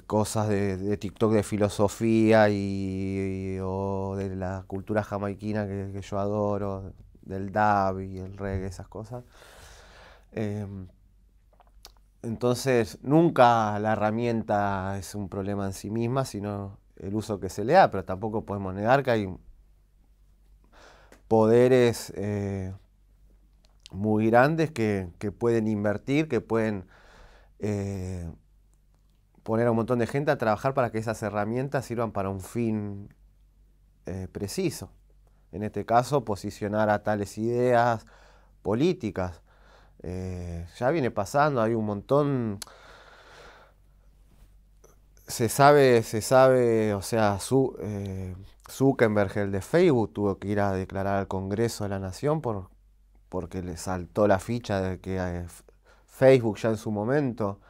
S1: cosas de, TikTok de filosofía y, o de la cultura jamaiquina que yo adoro del DAB y el reggae, esas cosas. Em, entonces, nunca la herramienta es un problema en sí misma, sino el uso que se le da, pero tampoco podemos negar que hay poderes eh, muy grandes que, pueden invertir, que pueden eh, poner a un montón de gente a trabajar para que esas herramientas sirvan para un fin eh, preciso en este caso, posicionar a tales ideas políticas. Eh, ya viene pasando, hay un montón... Se sabe, se sabe, o sea, su, eh, Zuckerberg, el de Facebook, tuvo que ir a declarar al Congreso de la Nación por, porque le saltó la ficha de que eh, Facebook ya en su momento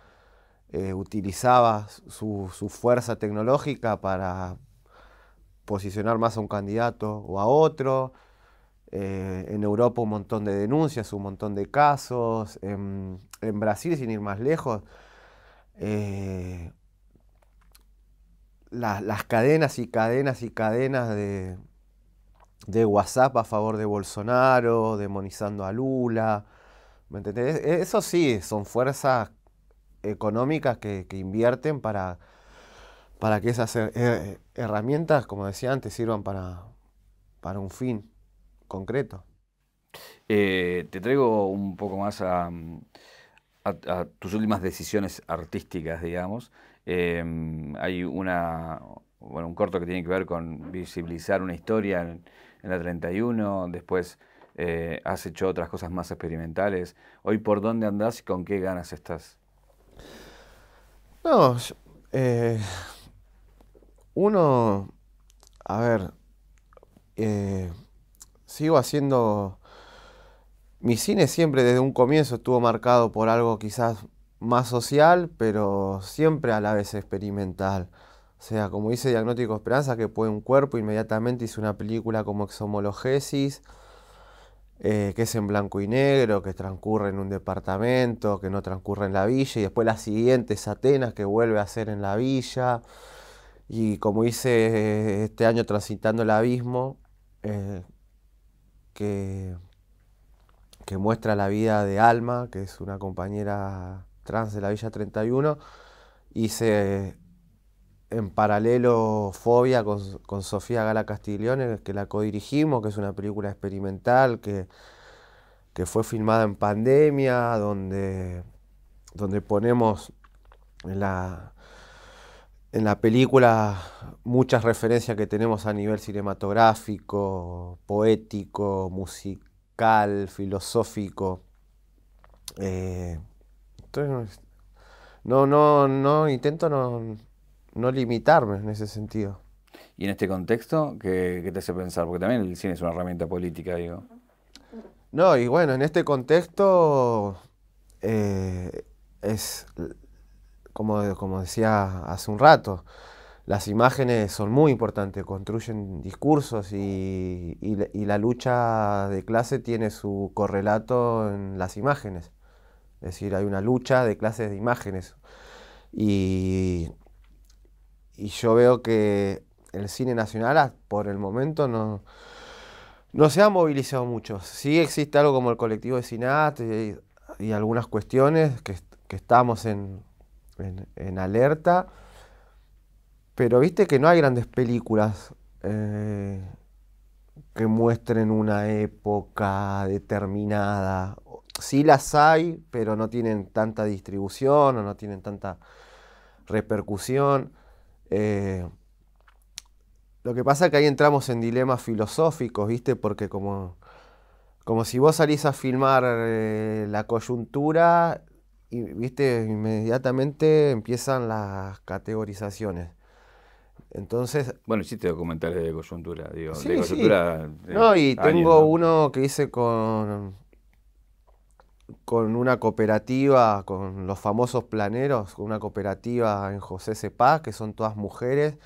S1: utilizaba su, fuerza tecnológica para posicionar más a un candidato o a otro. Eh, en Europa un montón de denuncias, un montón de casos. En, Brasil, sin ir más lejos, eh, las cadenas y cadenas y cadenas de, WhatsApp a favor de Bolsonaro, demonizando a Lula. ¿Me entendés? E, eso sí, son fuerzas económicas que invierten para para que esas eh, eh, herramientas, como decía antes, sirvan para, para un fin concreto.
S2: Eh, te traigo un poco más a, tus últimas decisiones artísticas, digamos. Em, hay una, bueno, un corto que tiene que ver con visibilizar una historia en, la 31, después has hecho otras cosas más experimentales. Hoy, ¿por dónde andás y con qué ganas estás?
S1: No, uno, a ver, eh, sigo haciendo... Mi cine siempre desde un comienzo estuvo marcado por algo quizás más social, pero siempre a la vez experimental. O sea, como dice Diagnóstico Esperanza, que puede un cuerpo, inmediatamente hice una película como Exomologesis, eh, que es en blanco y negro, que transcurre en un departamento, que no transcurre en la villa, y después la siguiente es Atenas, que vuelve a ser en la villa. Y como hice este año transitando el abismo, eh, que, muestra la vida de Alma, que es una compañera trans de la Villa 31, hice en paralelo Fobia con, Sofía Gala Castiglione, que la codirigimos, que es una película experimental que, que fue filmada en pandemia, donde, donde ponemos la, en la película muchas referencias que tenemos a nivel cinematográfico, poético, musical, filosófico. Eh, entonces, no, no, no, intento no, limitarme en ese sentido.
S2: ¿Y en este contexto qué, te hace pensar? Porque también el cine es una herramienta política, digo. No, y bueno, en este contexto eh, es
S1: como, decía hace un rato, las imágenes son muy importantes, construyen discursos y, la lucha de clase tiene su correlato en las imágenes. Es decir, hay una lucha de clases de imágenes. Y, yo veo que el cine nacional ah, por el momento no, se ha movilizado mucho. Sí existe algo como el colectivo de CINAT y, algunas cuestiones que estamos en, en, alerta. Pero viste que no hay grandes películas eh, que muestren una época determinada. Sí las hay, pero no tienen tanta distribución o no tienen tanta repercusión. Eh, lo que pasa es que ahí entramos en dilemas filosóficos, ¿viste? Porque como, como si vos salís a filmar eh, la coyuntura, y viste, inmediatamente empiezan las categorizaciones. Entonces.
S2: Bueno, hiciste documentales de coyuntura, digo. coyuntura. Eh, no, y tengo
S1: uno que hice con. con una cooperativa, con los famosos planeros, con una cooperativa en José Cepaz, que son todas mujeres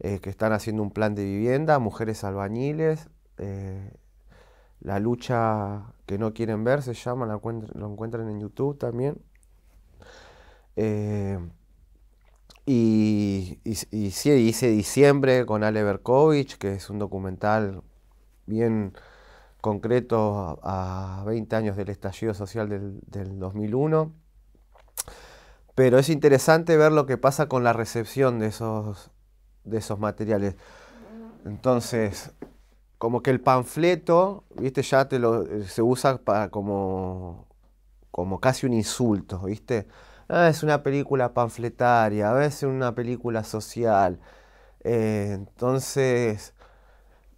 S1: eh, que están haciendo un plan de vivienda, mujeres albañiles. Eh, la lucha que no quieren ver se llama, la lo encuentran en YouTube también. Eh, y, hice diciembre con Ale Berkovich, que es un documental bien concreto a, 20 años del estallido social del, 2001. Pero es interesante ver lo que pasa con la recepción de esos, de esos materiales. Entonces, como que el panfleto, viste, ya te lo, eh, se usa para como, como casi un insulto, viste a ah, veces una película panfletaria, a veces una película social. Eh, entonces,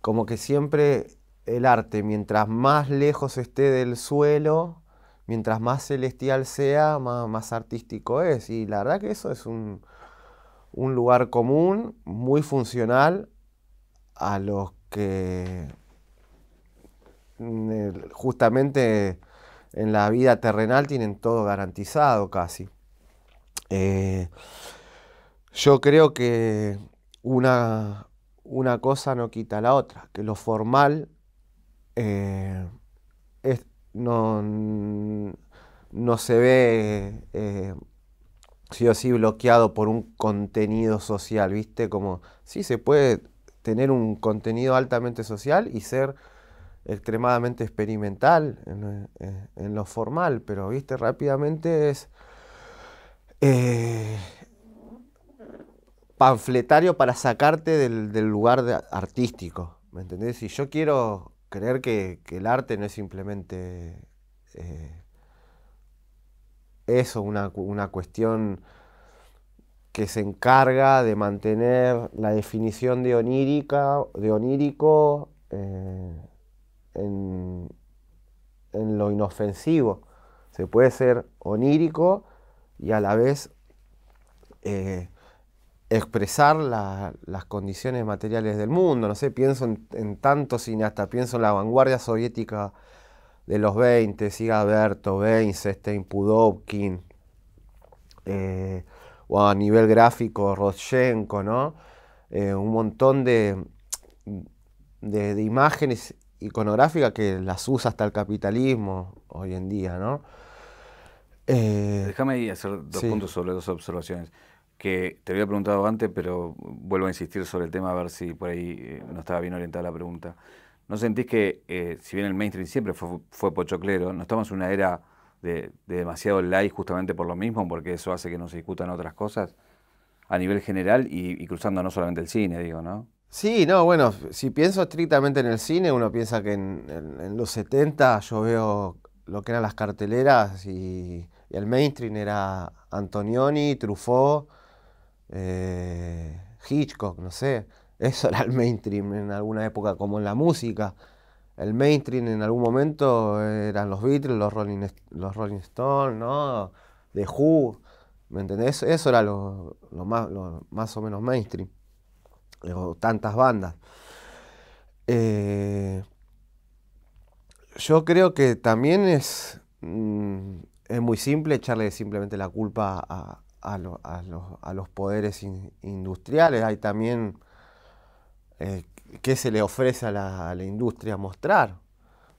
S1: como que siempre el arte, mientras más lejos esté del suelo, mientras más celestial sea, más, artístico es. Y la verdad que eso es un lugar común, muy funcional a los que mm, justamente en la vida terrenal tienen todo garantizado casi. Eh, yo creo que una, cosa no quita la otra, que lo formal eh, no, no, se ve eh, sí o sí bloqueado por un contenido social, ¿viste? Como sí se puede tener un contenido altamente social y ser extremadamente experimental en, lo formal, pero, ¿viste? Rápidamente es eh, panfletario para sacarte del, lugar artístico. ¿Me entendés? Si yo quiero creer que, el arte no es simplemente eh, eso, una, cuestión que se encarga de mantener la definición de, onírica, de onírico eh, en, lo inofensivo. Se puede ser onírico y a la vez eh, expresar las condiciones materiales del mundo. No sé, pienso en, tantos tanto cineasta, pienso en la vanguardia soviética de los 20, siga Berto, Weinstein, Pudovkin, eh, o a nivel gráfico, Rodchenko, eh, un montón de, imágenes iconográficas que las usa hasta el capitalismo
S2: hoy en día, eh, Déjame hacer dos puntos sobre dos observaciones que te había preguntado antes, pero vuelvo a insistir sobre el tema a ver si por ahí eh, no estaba bien orientada la pregunta. ¿No sentís que, eh, si bien el mainstream siempre fue, fue pochoclero, no estamos en una era de, demasiado light justamente por lo mismo, porque eso hace que no se discutan otras cosas a nivel general y, cruzando no solamente el cine, digo, ¿no? Sí, no,
S1: bueno, si pienso estrictamente en el cine, uno piensa que en los 70 yo veo lo que eran las carteleras y el mainstream era Antonioni, Truffaut, eh, Hitchcock, no sé. Eso era el mainstream en alguna época, como en la música. El mainstream en algún momento eran los Beatles, los Rolling, los Rolling Stones, ¿no? The Who, ¿me entendés? Eso era lo, más, más o menos mainstream. O tantas bandas. Eh, yo creo que también es... Mm, es muy simple echarle simplemente la culpa a, los, poderes industriales. Hay también eh, qué se le ofrece a la, industria mostrar.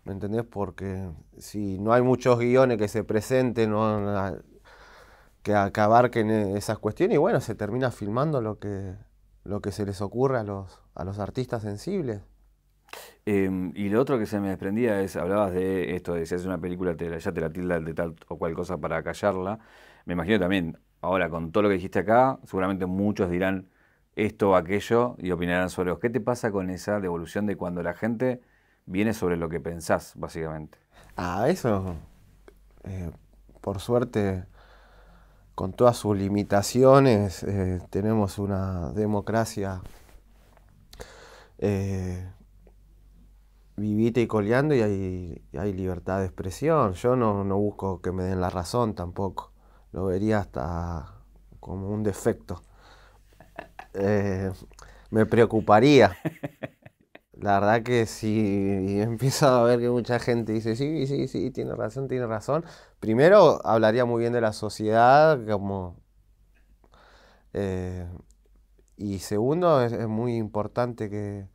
S1: ¿Me entendés? Porque si no hay muchos guiones que se presenten que, que, abarquen eh, esas cuestiones, y bueno, se termina filmando lo que, lo que se les ocurre a los, a los artistas sensibles.
S2: Em, y lo otro que se me desprendía es, hablabas de esto, de si haces una película te, ya te la tildas de tal o cual cosa para callarla. Me imagino también, ahora con todo lo que dijiste acá, seguramente muchos dirán esto o aquello y opinarán sobre vos. ¿Qué te pasa con esa devolución de cuando la gente viene sobre lo que pensás, básicamente? Ah,
S1: eso, eh, por suerte, con todas sus limitaciones, eh, tenemos una democracia eh, vivite y coleando y hay, hay libertad de expresión. Yo no, busco que me den la razón tampoco. Lo vería hasta como un defecto. Eh, me preocuparía. La verdad que si empiezo a ver que mucha gente dice, sí, sí, sí, tiene razón, tiene razón, primero hablaría muy bien de la sociedad, como... Eh, y segundo, es muy importante que,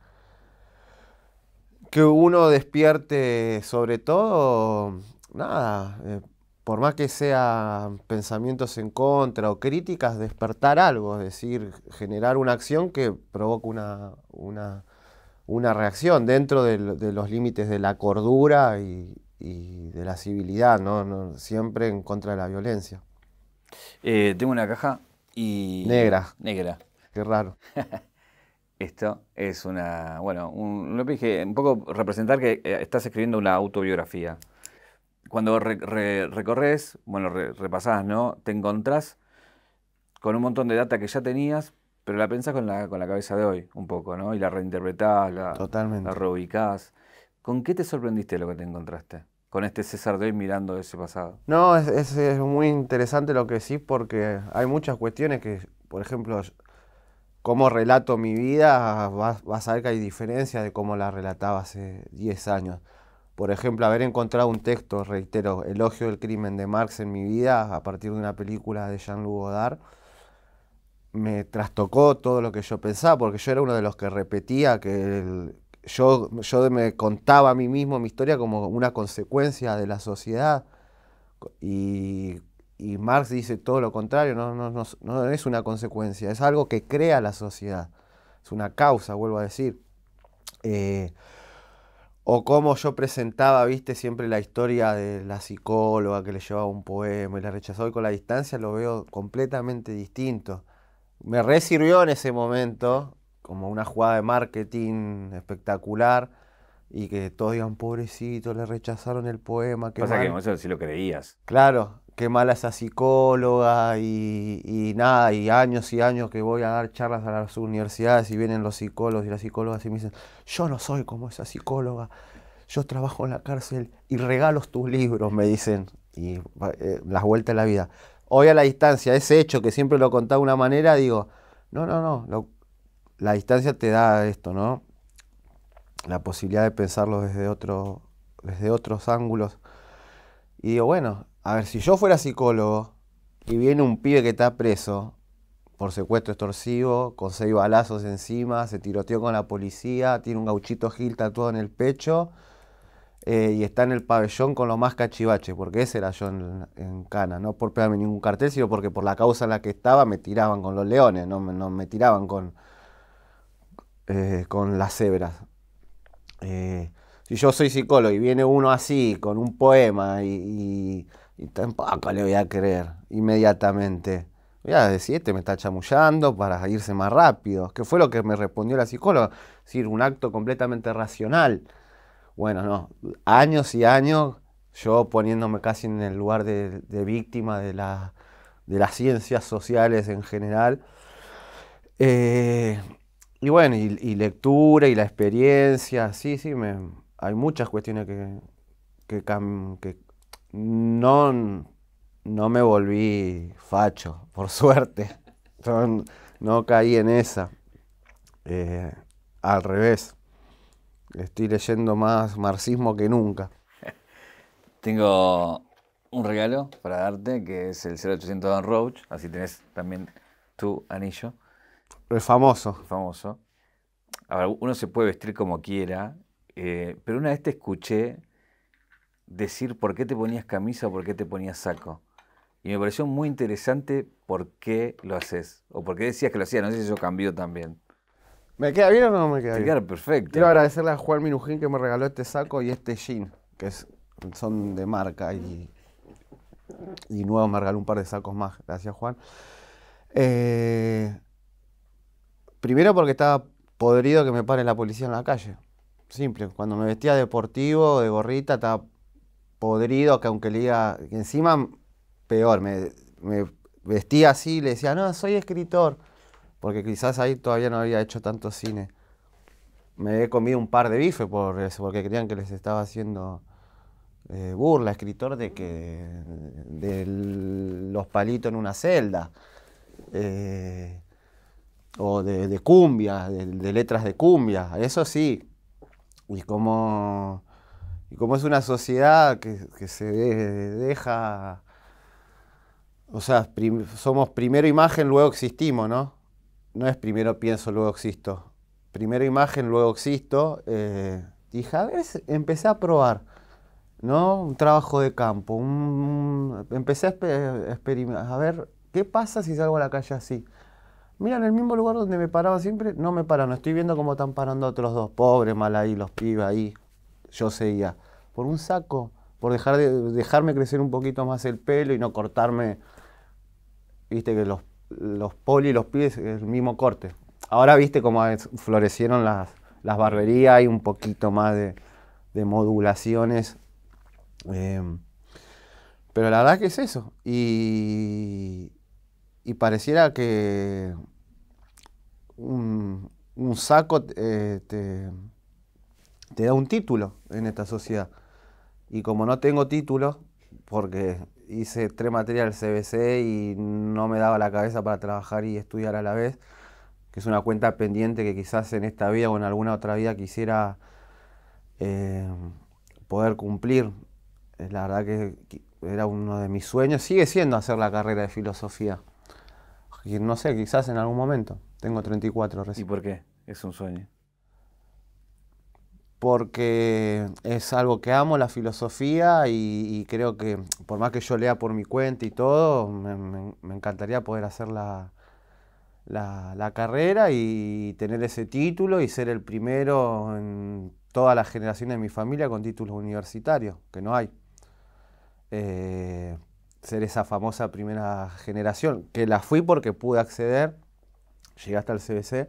S1: que uno despierte sobre todo, nada, eh, por más que sean pensamientos en contra o críticas, despertar algo, es decir, generar una acción que provoque una, una, reacción dentro de, los límites de la cordura y, de la civilidad, ¿no? No, siempre en contra de la violencia.
S2: Eh, tengo una caja y... Negra. Negra. Qué raro. Esto es una, bueno, un, un poco representar que eh, estás escribiendo una autobiografía. Cuando recorres, bueno, repasás, ¿no? Te encontrás con un montón de data que ya tenías, pero la pensás con la, con la cabeza de hoy, un poco, ¿no? Y la reinterpretás, la, Totalmente. la reubicás. ¿Con qué te sorprendiste lo que te encontraste? Con este César de hoy mirando ese pasado.
S1: No, es, es muy interesante lo que sí, porque hay muchas cuestiones que, por ejemplo, cómo relato mi vida, vas, a ver que hay diferencias de cómo la relataba hace 10 años. Por ejemplo, haber encontrado un texto, reitero, Elogio del crimen de Marx en mi vida a partir de una película de Jean-Luc Godard, me trastocó todo lo que yo pensaba, porque yo era uno de los que repetía que yo, yo me contaba a mí mismo mi historia como una consecuencia de la sociedad y y Marx dice todo lo contrario, no, es una consecuencia, es algo que crea la sociedad, es una causa, vuelvo a decir. Eh, o como yo presentaba, viste, siempre la historia de la psicóloga que le llevaba un poema y la rechazó y con la distancia lo veo completamente distinto. Me resirvió en ese momento como una jugada de marketing espectacular y que todos digan, pobrecito, le rechazaron el poema. que, Pasa que que eso
S2: sí lo creías.
S1: Claro, qué mala esa psicóloga y, nada, y años y años que voy a dar charlas a las universidades y vienen los psicólogos y las psicólogas y me dicen, yo no soy como esa psicóloga, yo trabajo en la cárcel y regalos tus libros, me dicen, y eh, las vueltas de la vida. Hoy a la distancia, ese hecho que siempre lo contaba de una manera, digo, no, no, no, la distancia te da esto, ¿no? La posibilidad de pensarlo desde, otro, desde otros ángulos. Y digo, bueno, a ver, si yo fuera psicólogo y viene un pibe que está preso por secuestro extorsivo, con seis balazos encima, se tiroteó con la policía, tiene un gauchito Gil tatuado en el pecho eh, y está en el pabellón con los más cachivaches, porque ese era yo en, Cana, no por pegarme ningún cartel, sino porque por la causa en la que estaba me tiraban con los leones, no, me tiraban con, eh, con las cebras. Eh, si yo soy psicólogo y viene uno así, con un poema y y tampoco le voy a creer inmediatamente. Voy a decir, este me está chamullando para irse más rápido. qué fue lo que me respondió la psicóloga. Es decir, un acto completamente racional. Bueno, no, años y años yo poniéndome casi en el lugar de, víctima de, de, las ciencias sociales en general. Eh, y bueno, y, lectura y la experiencia, sí, sí, me, hay muchas cuestiones que, que, que, no, no me volví facho, por suerte. No, caí en esa. Eh, al revés. Estoy leyendo más marxismo que nunca.
S2: Tengo un regalo para darte, que es el 0800 Don Roach. Así tenés también tu anillo. es famoso. famoso. uno se puede vestir como quiera, eh, pero una vez te escuché decir por qué te ponías camisa o por qué te ponías saco. Y me pareció muy interesante por qué lo haces, o por qué decías que lo hacías, no sé si eso cambió también. ¿Me queda bien o no me queda bien? Queda perfecto.
S1: Quiero agradecerle a Juan Minujín que me regaló este saco y este jean, que son de marca y, y nuevo me regaló un par de sacos más. Gracias, Juan. Eh, primero porque estaba podrido que me pare la policía en la calle. Simple. Cuando me vestía deportivo, de gorrita, estaba podrido que aunque le diga, encima peor, me, vestía así y le decía, no, soy escritor, porque quizás ahí todavía no había hecho tanto cine. Me he comido un par de bifes por eso, porque creían que les estaba haciendo eh, burla, escritor de que de los palitos en una celda, eh, o de, cumbias cumbia, de, de letras de cumbia, eso sí. Y como y como es una sociedad que, se deja, o sea, somos primero imagen, luego existimos, ¿no? No es primero pienso, luego existo. Primero imagen, luego existo. Y eh, dije, a ver, empecé a probar, ¿no? Un trabajo de campo. Un, empecé a experimentar, a ver, ¿qué pasa si salgo a la calle así? Mira, en el mismo lugar donde me paraba siempre, no me paran, estoy viendo cómo están parando otros dos, pobres, mal ahí, los pibes ahí, yo seguía. Por un saco, por dejar de, dejarme crecer un poquito más el pelo y no cortarme, viste que los, los poli y los pies el mismo corte. Ahora viste cómo florecieron las, barberías, y un poquito más de, modulaciones. Eh, pero la verdad que es eso. Y, y pareciera que un, saco eh, te te da un título en esta sociedad. Y como no tengo título, porque hice tres materias del CBC y no me daba la cabeza para trabajar y estudiar a la vez, que es una cuenta pendiente que quizás en esta vida o en alguna otra vida quisiera eh, poder cumplir. Eh, la verdad que era uno de mis sueños, sigue siendo hacer la carrera de filosofía. No sé, quizás en algún momento. Tengo 34 recién. ¿Y por qué? Es un sueño porque es algo que amo, la filosofía, y, creo que por más que yo lea por mi cuenta y todo, me, encantaría poder hacer la, carrera y tener ese título y ser el primero en toda la generación de mi familia con títulos universitarios, que no hay. Eh, ser esa famosa primera generación, que la fui porque pude acceder, llegué hasta el CBC.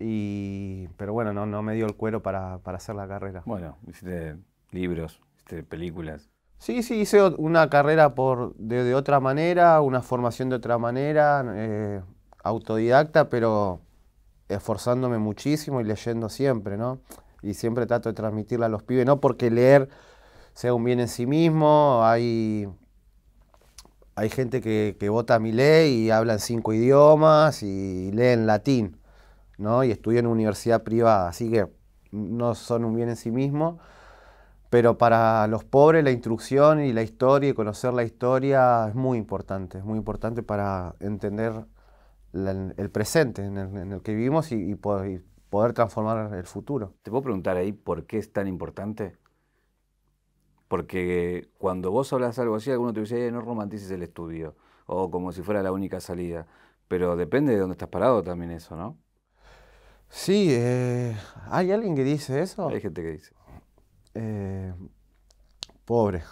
S1: Y, pero bueno, no, me dio el cuero para, hacer la carrera. Bueno, hiciste libros, hiciste
S2: películas.
S1: Sí, sí, hice una carrera por, de, otra manera, una formación de otra manera, eh, autodidacta, pero esforzándome muchísimo y leyendo siempre, ¿no? Y siempre trato de transmitirla a los pibes, no porque leer sea un bien en sí mismo, hay, hay gente que, que vota mi ley y hablan cinco idiomas y leen latín. ¿no? y estudian en una universidad privada, así que no son un bien en sí mismo, pero para los pobres la instrucción y la historia y conocer la historia es muy importante, es muy importante para entender el presente en el, que vivimos y, poder,
S2: transformar el futuro. ¿Te puedo preguntar ahí por qué es tan importante? Porque cuando vos hablas algo así, alguno te dice, eh, no romantices el estudio, o como si fuera la única salida. Pero depende de dónde estás parado también eso, ¿no? Sí, eh, ¿hay alguien que dice eso? Hay gente que dice. Eh,
S1: pobre.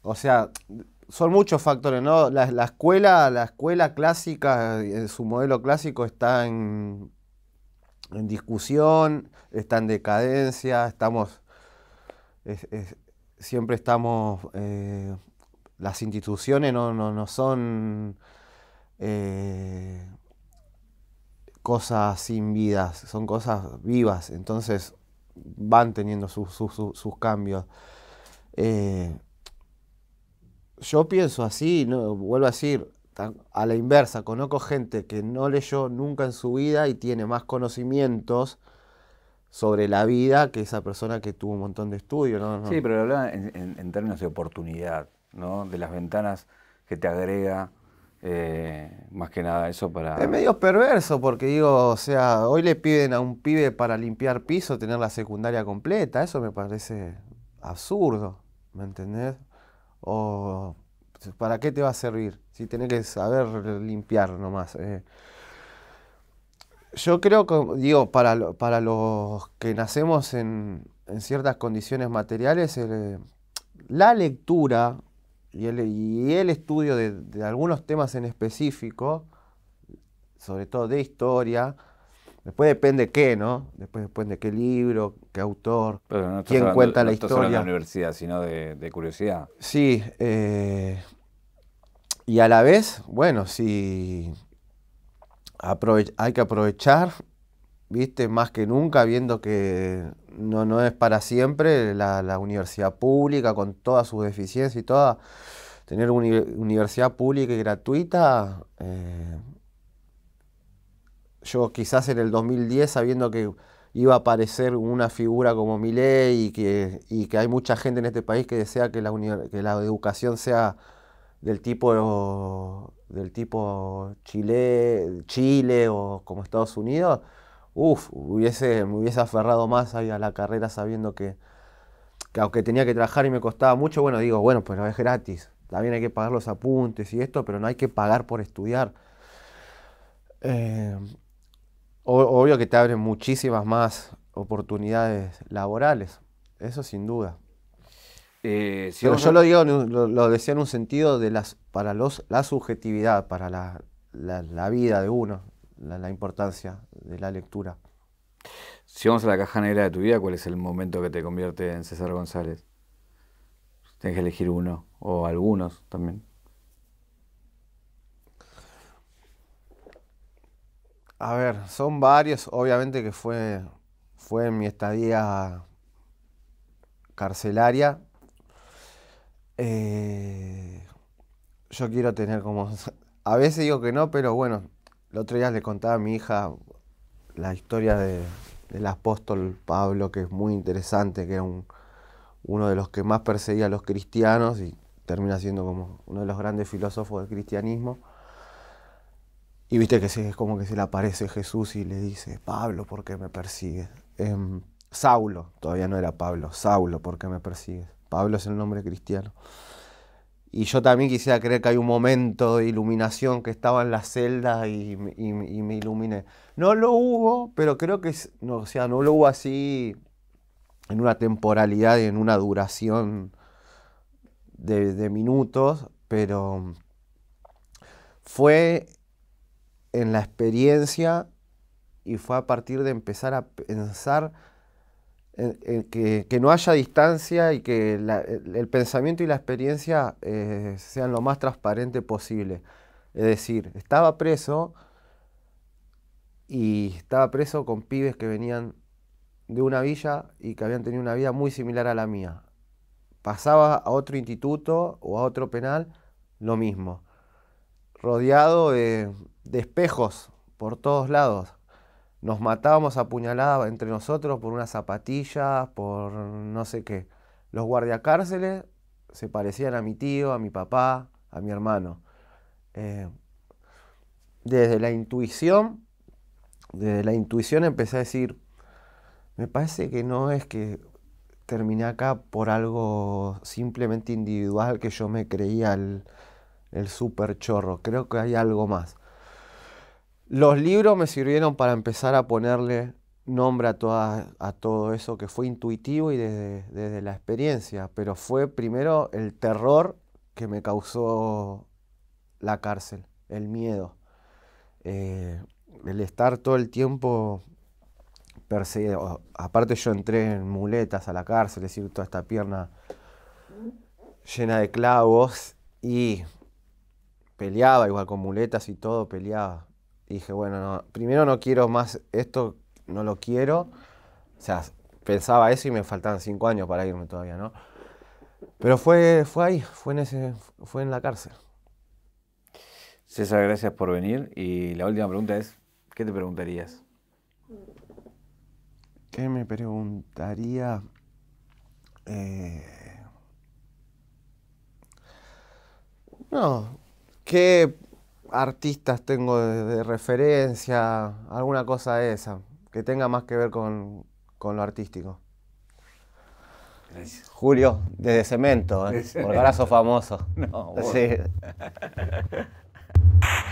S1: O sea, son muchos factores, ¿no? La, escuela, la escuela clásica, eh, su modelo clásico está en, discusión, está en decadencia, estamos, siempre estamos, las instituciones no, son cosas sin vidas, son cosas vivas, entonces van teniendo sus, cambios. Eh, yo pienso así, vuelvo a decir, a la inversa, conozco gente que no leyó nunca en su vida y tiene más conocimientos sobre la vida que esa persona que tuvo un montón de estudios. Sí,
S2: pero hablaba en, en, términos de oportunidad, ¿no? de las ventanas que te agrega eh, más que nada eso para... Es
S1: medio perverso porque digo, o sea, hoy le piden a un pibe para limpiar piso tener la secundaria completa, eso me parece absurdo, ¿me entendés? O ¿para qué te va a servir si tenés que saber limpiar nomás? Eh, yo creo que, digo, para, para los que nacemos en, en ciertas condiciones materiales, la lectura y el, estudio de, algunos temas en específico, sobre todo de historia, después depende qué, ¿no? Después depende qué libro, qué autor, quién cuenta la historia. No de la
S2: universidad, sino de, curiosidad.
S1: Sí, eh, y a la vez, bueno, sí, hay que aprovechar, viste, más que nunca, viendo que no, no es para siempre la, la, universidad pública con todas sus deficiencias y toda. Tener una universidad pública y gratuita, eh, yo quizás en el 2010, sabiendo que iba a aparecer una figura como Milei y que, hay mucha gente en este país que desea que la, que la educación sea del tipo, del tipo Chile, Chile o como Estados Unidos, Uf, hubiese, me hubiese aferrado más ahí a la carrera sabiendo que, que, aunque tenía que trabajar y me costaba mucho, bueno, digo, bueno, pues no es gratis. También hay que pagar los apuntes y esto, pero no hay que pagar por estudiar. Eh, obvio que te abren muchísimas más oportunidades laborales, eso sin duda.
S2: Eh, pero yo lo
S1: digo, lo, decía en un sentido de las, para los, la
S2: subjetividad, para la vida de uno, la, importancia de la lectura. Si vamos a la caja negra de tu vida, ¿cuál es el momento que te convierte en César González? Tienes que elegir uno o algunos también.
S1: A ver, son varios. Obviamente que fue, fue en mi estadía carcelaria. Eh, yo quiero tener como... A veces digo que no, pero bueno, el otro día le contaba a mi hija la historia del apóstol Pablo, que es muy interesante, que era uno de los que más perseguía a los cristianos y termina siendo como uno de los grandes filósofos del cristianismo. Y viste que se, es como que se le aparece Jesús y le dice, Pablo, ¿por qué me persigues? Em, Saulo, todavía no era Pablo, Saulo, ¿por qué me persigues? Pablo es el nombre cristiano. Y yo también quisiera creer que hay un momento de iluminación que estaba en la celda y, me iluminé. No lo hubo, pero creo que, no, sea, no lo hubo así en una temporalidad y en una duración de minutos, pero fue en la experiencia y fue a partir de empezar a pensar que, no haya distancia y que el pensamiento y la experiencia eh, sean lo más transparente posible. Es decir, estaba preso y estaba preso con pibes que venían de una villa y que habían tenido una vida muy similar a la mía. Pasaba a otro instituto o a otro penal, lo mismo. Rodeado de espejos por todos lados nos matábamos a puñaladas entre nosotros por unas zapatillas, por no sé qué. Los guardiacárceles se parecían a mi tío, a mi papá, a mi hermano. Eh, desde la intuición, desde la intuición empecé a decir, me parece que no es que terminé acá por algo simplemente individual que yo me creía el, el chorro, creo que hay algo más. Los libros me sirvieron para empezar a ponerle nombre a, a todo eso que fue intuitivo y desde, la experiencia, pero fue primero el terror que me causó la cárcel, el miedo, eh, el estar todo el tiempo perseguido. Aparte yo entré en muletas a la cárcel, es decir, toda esta pierna llena de clavos y peleaba igual con muletas y todo, peleaba dije, bueno, no, primero no quiero más esto, no lo quiero. O sea, pensaba eso y me faltaban cinco años para irme todavía, ¿no? Pero fue, fue ahí, fue en, ese, fue en la cárcel.
S2: César, gracias por venir. Y la última pregunta es, ¿qué te preguntarías?
S1: ¿Qué me preguntaría? Eh, no, ¿qué, artistas tengo de, referencia, alguna cosa de esa, que tenga más que ver con, lo artístico. Julio, desde Cemento, ¿eh? por brazo famoso.